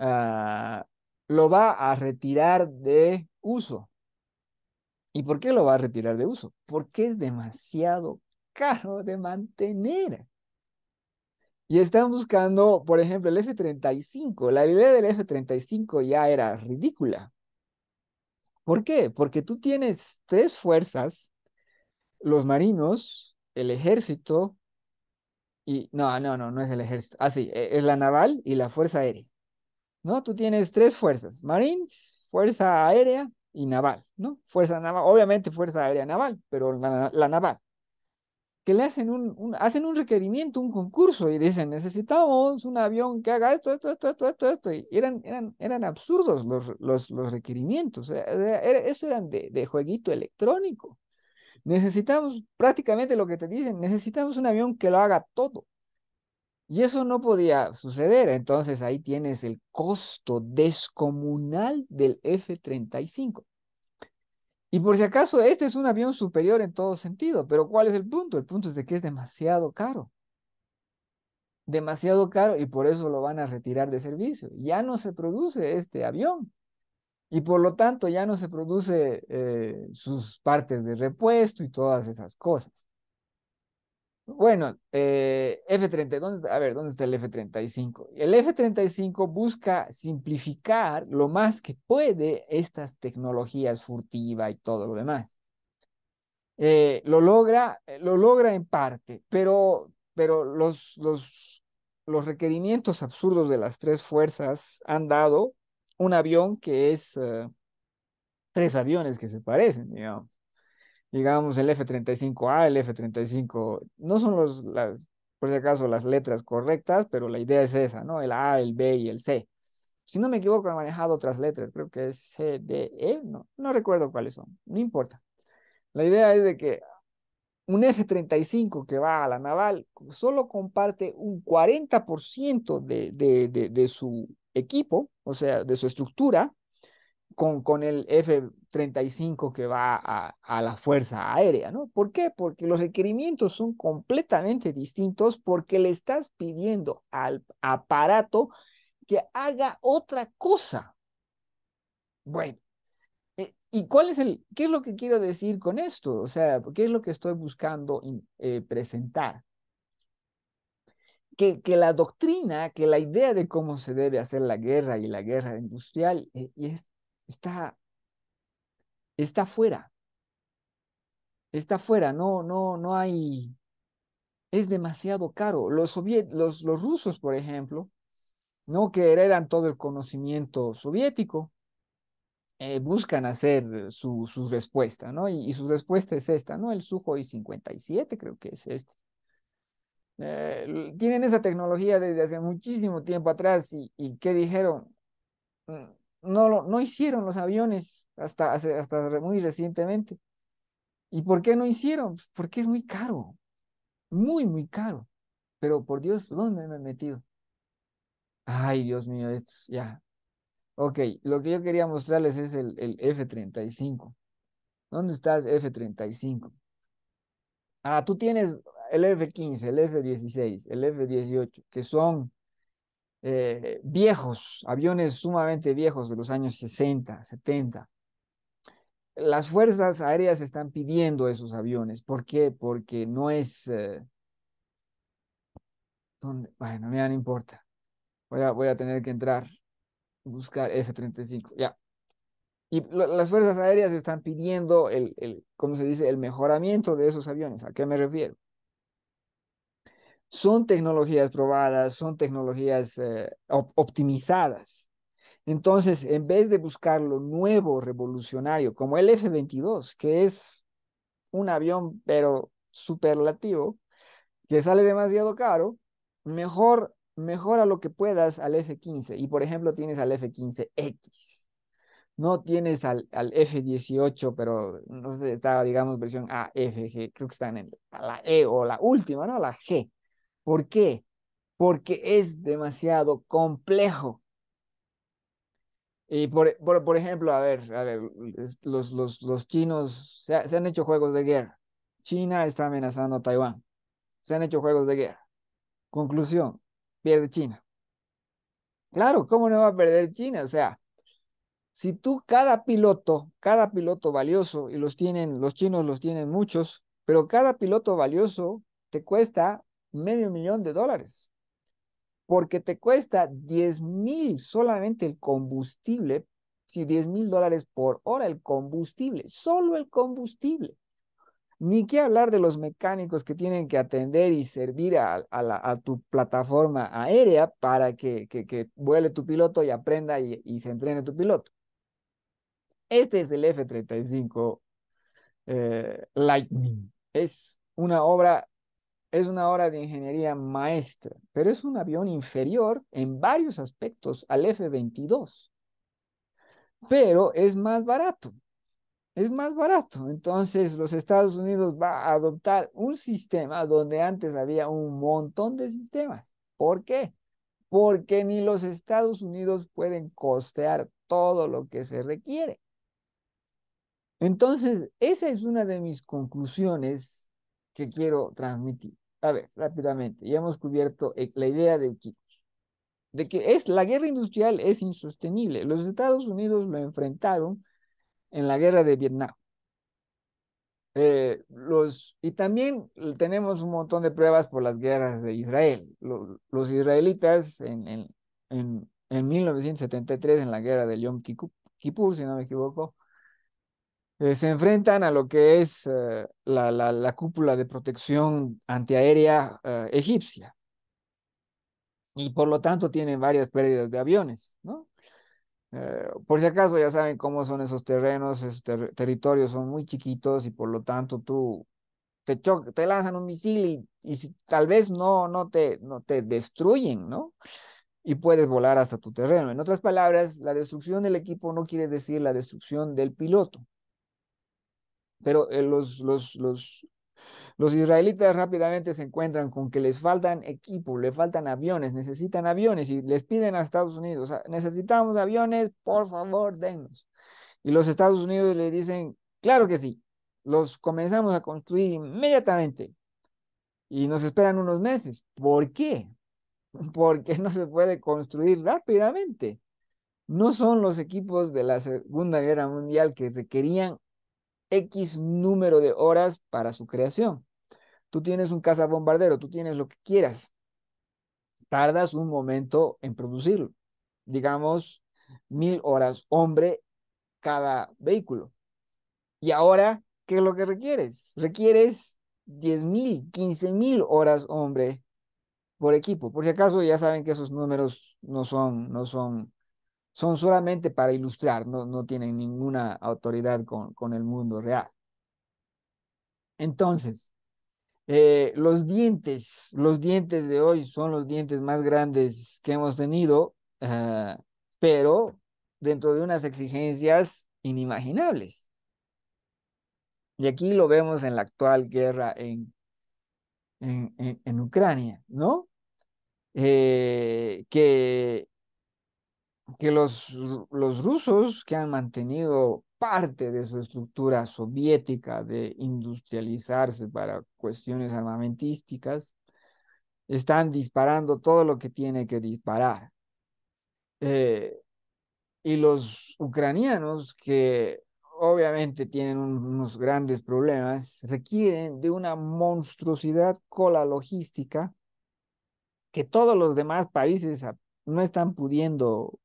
Ah, lo va a retirar de uso. ¿Y por qué lo va a retirar de uso? Porque es demasiado caro de mantener. Y están buscando, por ejemplo, el F-35. La idea del F-35 ya era ridícula. ¿Por qué? Porque tú tienes tres fuerzas, los marinos, el ejército y... No, no, no, no es el ejército. Ah, sí, e, es la naval y la fuerza aérea. ¿No? Tú tienes tres fuerzas, marines, fuerza aérea y naval, ¿no? Fuerza naval, obviamente fuerza aérea naval, pero la naval le hacen un, hacen un requerimiento, un concurso, y dicen, necesitamos un avión que haga esto, esto, esto, esto, esto, Y eran, eran, eran absurdos los, los, requerimientos. eso era, eso eran de jueguito electrónico. Necesitamos prácticamente lo que te dicen, necesitamos un avión que lo haga todo. Y eso no podía suceder. Entonces ahí tienes el costo descomunal del F-35. Y por si acaso, este es un avión superior en todo sentido, pero ¿cuál es el punto? El punto es de que es demasiado caro. Demasiado caro y por eso lo van a retirar de servicio. Ya no se produce este avión y por lo tanto ya no se produce eh, sus partes de repuesto y todas esas cosas. Bueno, eh, F30, a ver, ¿dónde está el F35? El F35 busca simplificar lo más que puede estas tecnologías furtivas y todo lo demás. Eh, lo, logra, eh, lo logra en parte, pero, pero los, los, los requerimientos absurdos de las tres fuerzas han dado un avión que es tres aviones que se parecen, digamos digamos, el F-35A, el F-35, no son los, las, por si acaso, las letras correctas, pero la idea es esa, ¿no? El A, el B y el C. Si no me equivoco, han manejado otras letras, creo que es C, D, E, no, no recuerdo cuáles son, no importa. La idea es de que un F-35 que va a la naval solo comparte un 40% de, de su equipo, o sea, de su estructura, con, el F-35 que va a, la Fuerza Aérea, ¿no? ¿Por qué? Porque los requerimientos son completamente distintos porque le estás pidiendo al aparato que haga otra cosa. Bueno, eh, ¿y cuál es el, qué es lo que quiero decir con esto? O sea, ¿qué es lo que estoy buscando eh, presentar? Que, la doctrina, que la idea de cómo se debe hacer la guerra y la guerra industrial eh, y es está, está fuera. Está fuera, no, no, no hay, es demasiado caro. Los, los, rusos, por ejemplo, no que heredan todo el conocimiento soviético, eh, buscan hacer su, respuesta, ¿no? Y, su respuesta es esta, ¿no? El Sukhoi 57 creo que es este. Eh, tienen esa tecnología desde hace muchísimo tiempo atrás y, y ¿qué dijeron? Mm, no, no hicieron los aviones hasta, hasta muy recientemente. ¿Y por qué no hicieron? Pues, porque es muy caro, muy, muy caro. Pero por Dios, ¿dónde me he metido? Ay, Dios mío, estos ya. Ok, lo que yo quería mostrarles es el, el F-35. ¿Dónde está el F-35? Ah, tú tienes el F-15, el F-16, el F-18, que son eh, viejos, aviones sumamente viejos de los años 60, 70. Las fuerzas aéreas están pidiendo esos aviones. ¿Por qué? Porque no es... Eh, bueno, mira, no importa. Voy a, tener que entrar, buscar F-35. Ya, y las fuerzas aéreas están pidiendo el, el, ¿cómo se dice?, el mejoramiento de esos aviones. ¿A qué me refiero? son tecnologías probadas, son tecnologías eh, optimizadas. Entonces, en vez de buscar lo nuevo, revolucionario, como el F-22, que es un avión, pero superlativo, que sale demasiado caro, mejor mejora lo que puedas al F-15. Y, por ejemplo, tienes al F-15X. No tienes al, al F-18, pero no sé, está, digamos, versión A, F, G, creo que están en la E o la última, ¿no? La G. ¿Por qué? Porque es demasiado complejo. Y por, ejemplo, a ver, a ver, los, los, chinos se, se han hecho juegos de guerra. China está amenazando a Taiwán. Se han hecho juegos de guerra. Conclusión, pierde China. Claro, ¿cómo no va a perder China? O sea, si tú cada piloto, cada piloto valioso, y los tienen, los chinos los tienen muchos, pero cada piloto valioso te cuesta medio millón de dólares. Porque te cuesta 10 mil solamente el combustible, si 10 mil dólares por hora el combustible, solo el combustible. Ni que hablar de los mecánicos que tienen que atender y servir a, tu plataforma aérea para que, que, vuele tu piloto y aprenda y, se entrene tu piloto. Este es el F-35 eh, Lightning. Es una obra es una obra de ingeniería maestra, pero es un avión inferior en varios aspectos al F-22. Pero es más barato, es más barato. Entonces los Estados Unidos va a adoptar un sistema donde antes había un montón de sistemas. ¿Por qué? Porque ni los Estados Unidos pueden costear todo lo que se requiere. Entonces, esa es una de mis conclusiones que quiero transmitir. A ver, rápidamente, ya hemos cubierto eh, la idea de de que es la guerra industrial es insostenible. Los Estados Unidos lo enfrentaron en la guerra de Vietnam. Eh, los, y también tenemos un montón de pruebas por las guerras de Israel. Los, israelitas en, en, en, en, 1973, en la guerra de Yom Kippur, si no me equivoco, eh, se enfrentan a lo que es eh, la, la, cúpula de protección antiaérea eh, egipcia. Y por lo tanto tienen varias pérdidas de aviones, ¿no? por si acaso ya saben cómo son esos terrenos, esos territorios son muy chiquitos y por lo tanto tú te, te lanzan un misil y, tal vez no, no, te, no te destruyen, ¿no? y puedes volar hasta tu terreno. En otras palabras, la destrucción del equipo no quiere decir la destrucción del piloto, pero eh, los, los, los, los israelitas rápidamente se encuentran con que les faltan equipo, les faltan aviones, necesitan aviones y les piden a Estados Unidos, necesitamos aviones, por favor, denos. Y los Estados Unidos le dicen, claro que sí, los comenzamos a construir inmediatamente y nos esperan unos meses. ¿Por qué? Porque no se puede construir rápidamente. No son los equipos de la Segunda Guerra Mundial que requerían X número de horas para su creación. Tú tienes un cazabombardero, tú tienes lo que quieras. Tardas un momento en producirlo. Digamos, mil horas hombre cada vehículo. Y ahora, ¿qué es lo que requieres? Requieres diez mil, quince mil horas hombre por equipo. Por si acaso ya saben que esos números no son, no son son solamente para ilustrar, no, no tienen ninguna autoridad con, con el mundo real. Entonces, eh, los dientes, los dientes de hoy son los dientes más grandes que hemos tenido, ah, pero dentro de unas exigencias inimaginables. Y aquí lo vemos en la actual guerra en, en, en, Ucrania, ¿no? Eh, que que los, los rusos que han mantenido parte de su estructura soviética de industrializarse para cuestiones armamentísticas, están disparando todo lo que tiene que disparar. Eh, y los ucranianos, que obviamente tienen unos grandes problemas, requieren de una monstruosidad cola logística que todos los demás países no están pudiendo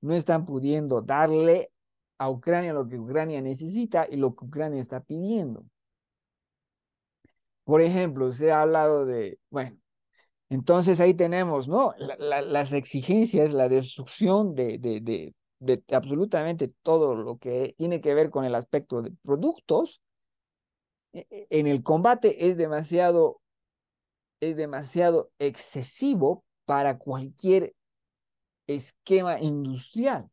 no están pudiendo darle a Ucrania lo que Ucrania necesita y lo que Ucrania está pidiendo. Por ejemplo, se ha hablado de, bueno, entonces ahí tenemos, ¿no? las exigencias, la destrucción de, de, absolutamente todo lo que tiene que ver con el aspecto de productos e, e, en el combate es demasiado, es demasiado excesivo para cualquier esquema industrial.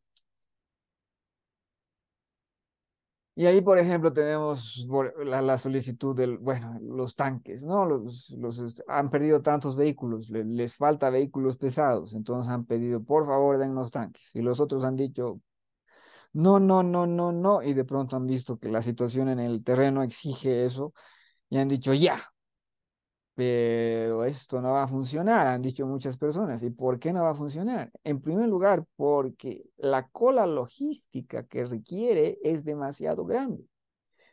Y ahí, por ejemplo, tenemos la, solicitud del, bueno, los tanques, ¿no? Los, los este, han perdido tantos vehículos, les, falta vehículos pesados, entonces han pedido, por favor, los tanques. Y los otros han dicho, no, no, no, no, no, y de pronto han visto que la situación en el terreno exige eso y han dicho, ya, pero esto no va a funcionar, han dicho muchas personas. ¿Y por qué no va a funcionar? En primer lugar, porque la cola logística que requiere es demasiado grande.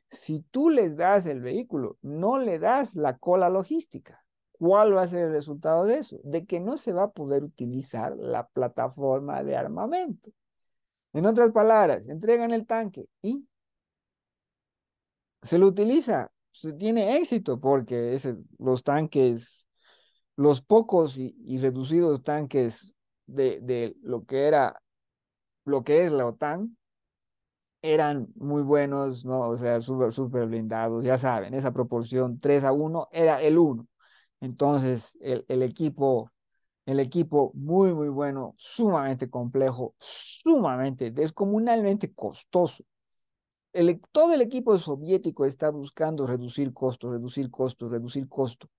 Si tú les das el vehículo, no le das la cola logística. ¿Cuál va a ser el resultado de eso? De que no se va a poder utilizar la plataforma de armamento. En otras palabras, entregan el tanque y se lo utiliza se tiene éxito porque los tanques, los pocos y, reducidos tanques de, de, lo que era, lo que es la OTAN, eran muy buenos, ¿no? O sea, súper, súper blindados, ya saben, esa proporción 3 a 1 era el 1. Entonces, el, el equipo el equipo muy, muy bueno, sumamente complejo, sumamente, descomunalmente costoso todo el equipo soviético está buscando reducir costos, reducir costos, reducir costos.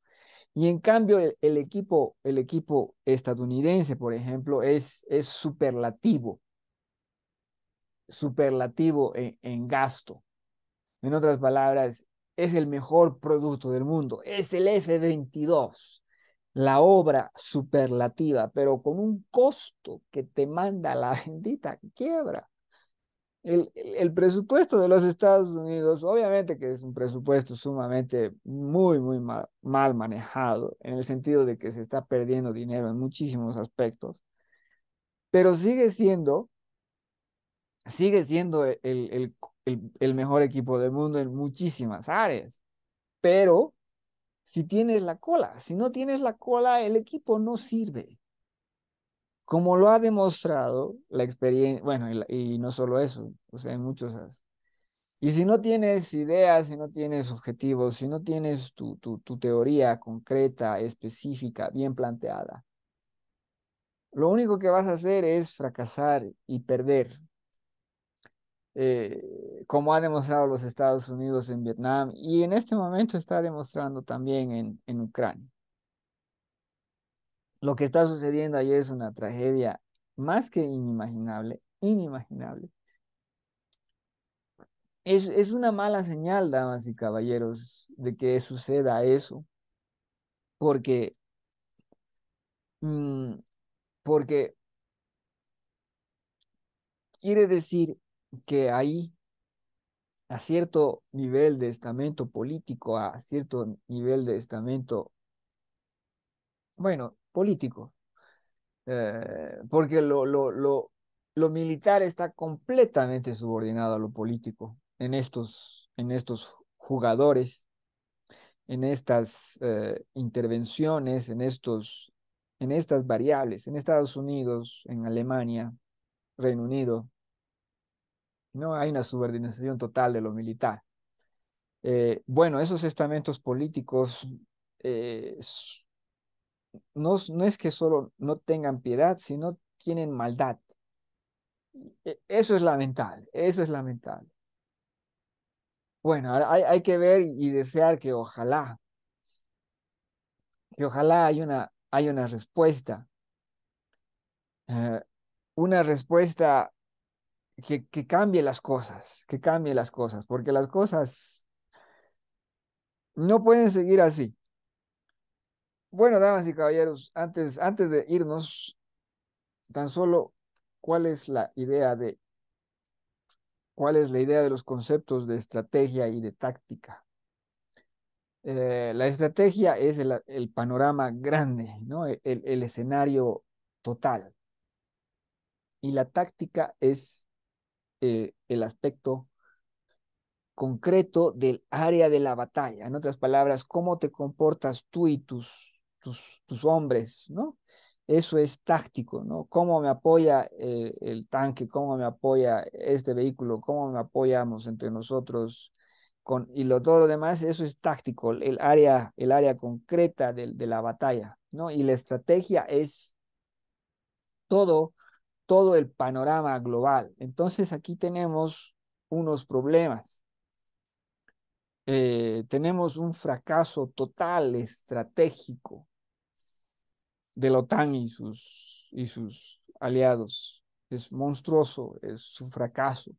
Y en cambio, el, equipo, el equipo estadounidense, por ejemplo, es, superlativo, superlativo en, gasto. En otras palabras, es el mejor producto del mundo, es el F-22, la obra superlativa, pero con un costo que te manda la bendita quiebra el, presupuesto de los Estados Unidos, obviamente que es un presupuesto sumamente muy, muy mal, manejado, en el sentido de que se está perdiendo dinero en muchísimos aspectos, pero sigue siendo, sigue siendo e-, el, el, el mejor equipo del mundo en muchísimas áreas. Pero si tienes la cola, si no tienes la cola, el equipo no sirve como lo ha demostrado la experiencia, bueno, y, no solo eso, o sea, hay muchos. Y si no tienes ideas, si no tienes objetivos, si no tienes tu, tu, teoría concreta, específica, bien planteada, lo único que vas a hacer es fracasar y perder. Eh, como ha demostrado los Estados Unidos en Vietnam y en este momento está demostrando también en, en Ucrania lo que está sucediendo ahí es una tragedia más que inimaginable, inimaginable. Es, una mala señal, damas y caballeros, de que suceda eso, porque, mm, porque quiere decir que ahí, a cierto nivel de estamento político, a cierto nivel de estamento, bueno, político, eh, porque lo, lo, lo, lo, militar está completamente subordinado a lo político en estos, en estos jugadores, en estas eh, intervenciones, en, estos, en estas variables, en Estados Unidos, en Alemania, Reino Unido. No hay una subordinación total de lo militar. Eh, bueno, esos estamentos políticos eh, no, es que solo no tengan piedad, sino tienen maldad. E, eso es lamentable, eso es lamentable. Bueno, ahora hay, que ver y desear que ojalá, que ojalá hay una, una respuesta. Eh, una respuesta que, que, cambie las cosas, que cambie las cosas, porque las cosas no pueden seguir así. Bueno, damas y caballeros, antes, antes de irnos, tan solo cuál es la idea de cuál es la idea de los conceptos de estrategia y de táctica. Eh, la estrategia es el, panorama grande, ¿no? E, el, escenario total. Y la táctica es eh, el aspecto concreto del área de la batalla. En otras palabras, cómo te comportas tú y tus tus, hombres, ¿no? Eso es táctico, ¿no? ¿Cómo me apoya el, tanque? ¿Cómo me apoya este vehículo? ¿Cómo me apoyamos entre nosotros? Con, y lo, todo lo demás, eso es táctico, el área, el área concreta de, la batalla, ¿no? Y la estrategia es todo, todo el panorama global. Entonces aquí tenemos unos problemas. Eh, tenemos un fracaso total estratégico de la OTAN y sus, y sus aliados. Es monstruoso, es su fracaso.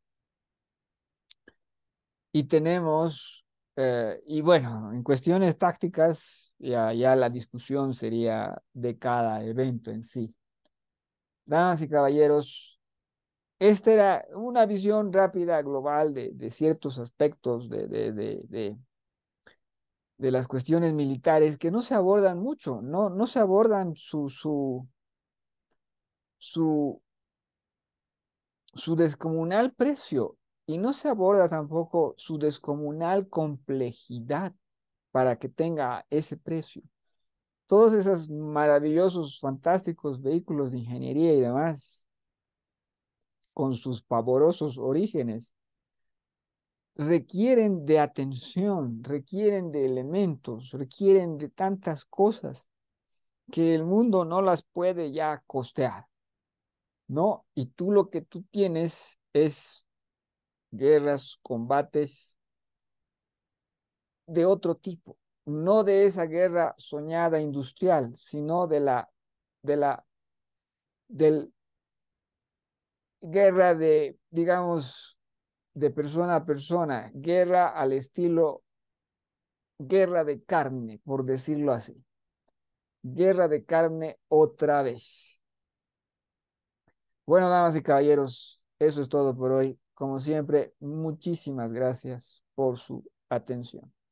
Y tenemos, eh, y bueno, en cuestiones tácticas, ya, ya la discusión sería de cada evento en sí. Damas y caballeros, esta era una visión rápida, global, de, de ciertos aspectos de, de, de, de las cuestiones militares que no se abordan mucho, no, no se abordan su, su, su, su descomunal precio y no se aborda tampoco su descomunal complejidad para que tenga ese precio. Todos esos maravillosos, fantásticos vehículos de ingeniería y demás, con sus pavorosos orígenes, requieren de atención, requieren de elementos, requieren de tantas cosas que el mundo no las puede ya costear, ¿no? Y tú lo que tú tienes es guerras, combates de otro tipo, no de esa guerra soñada industrial, sino de la, de la, del guerra de, digamos, de persona a persona, guerra al estilo guerra de carne, por decirlo así. Guerra de carne otra vez. Bueno, damas y caballeros, eso es todo por hoy. Como siempre, muchísimas gracias por su atención.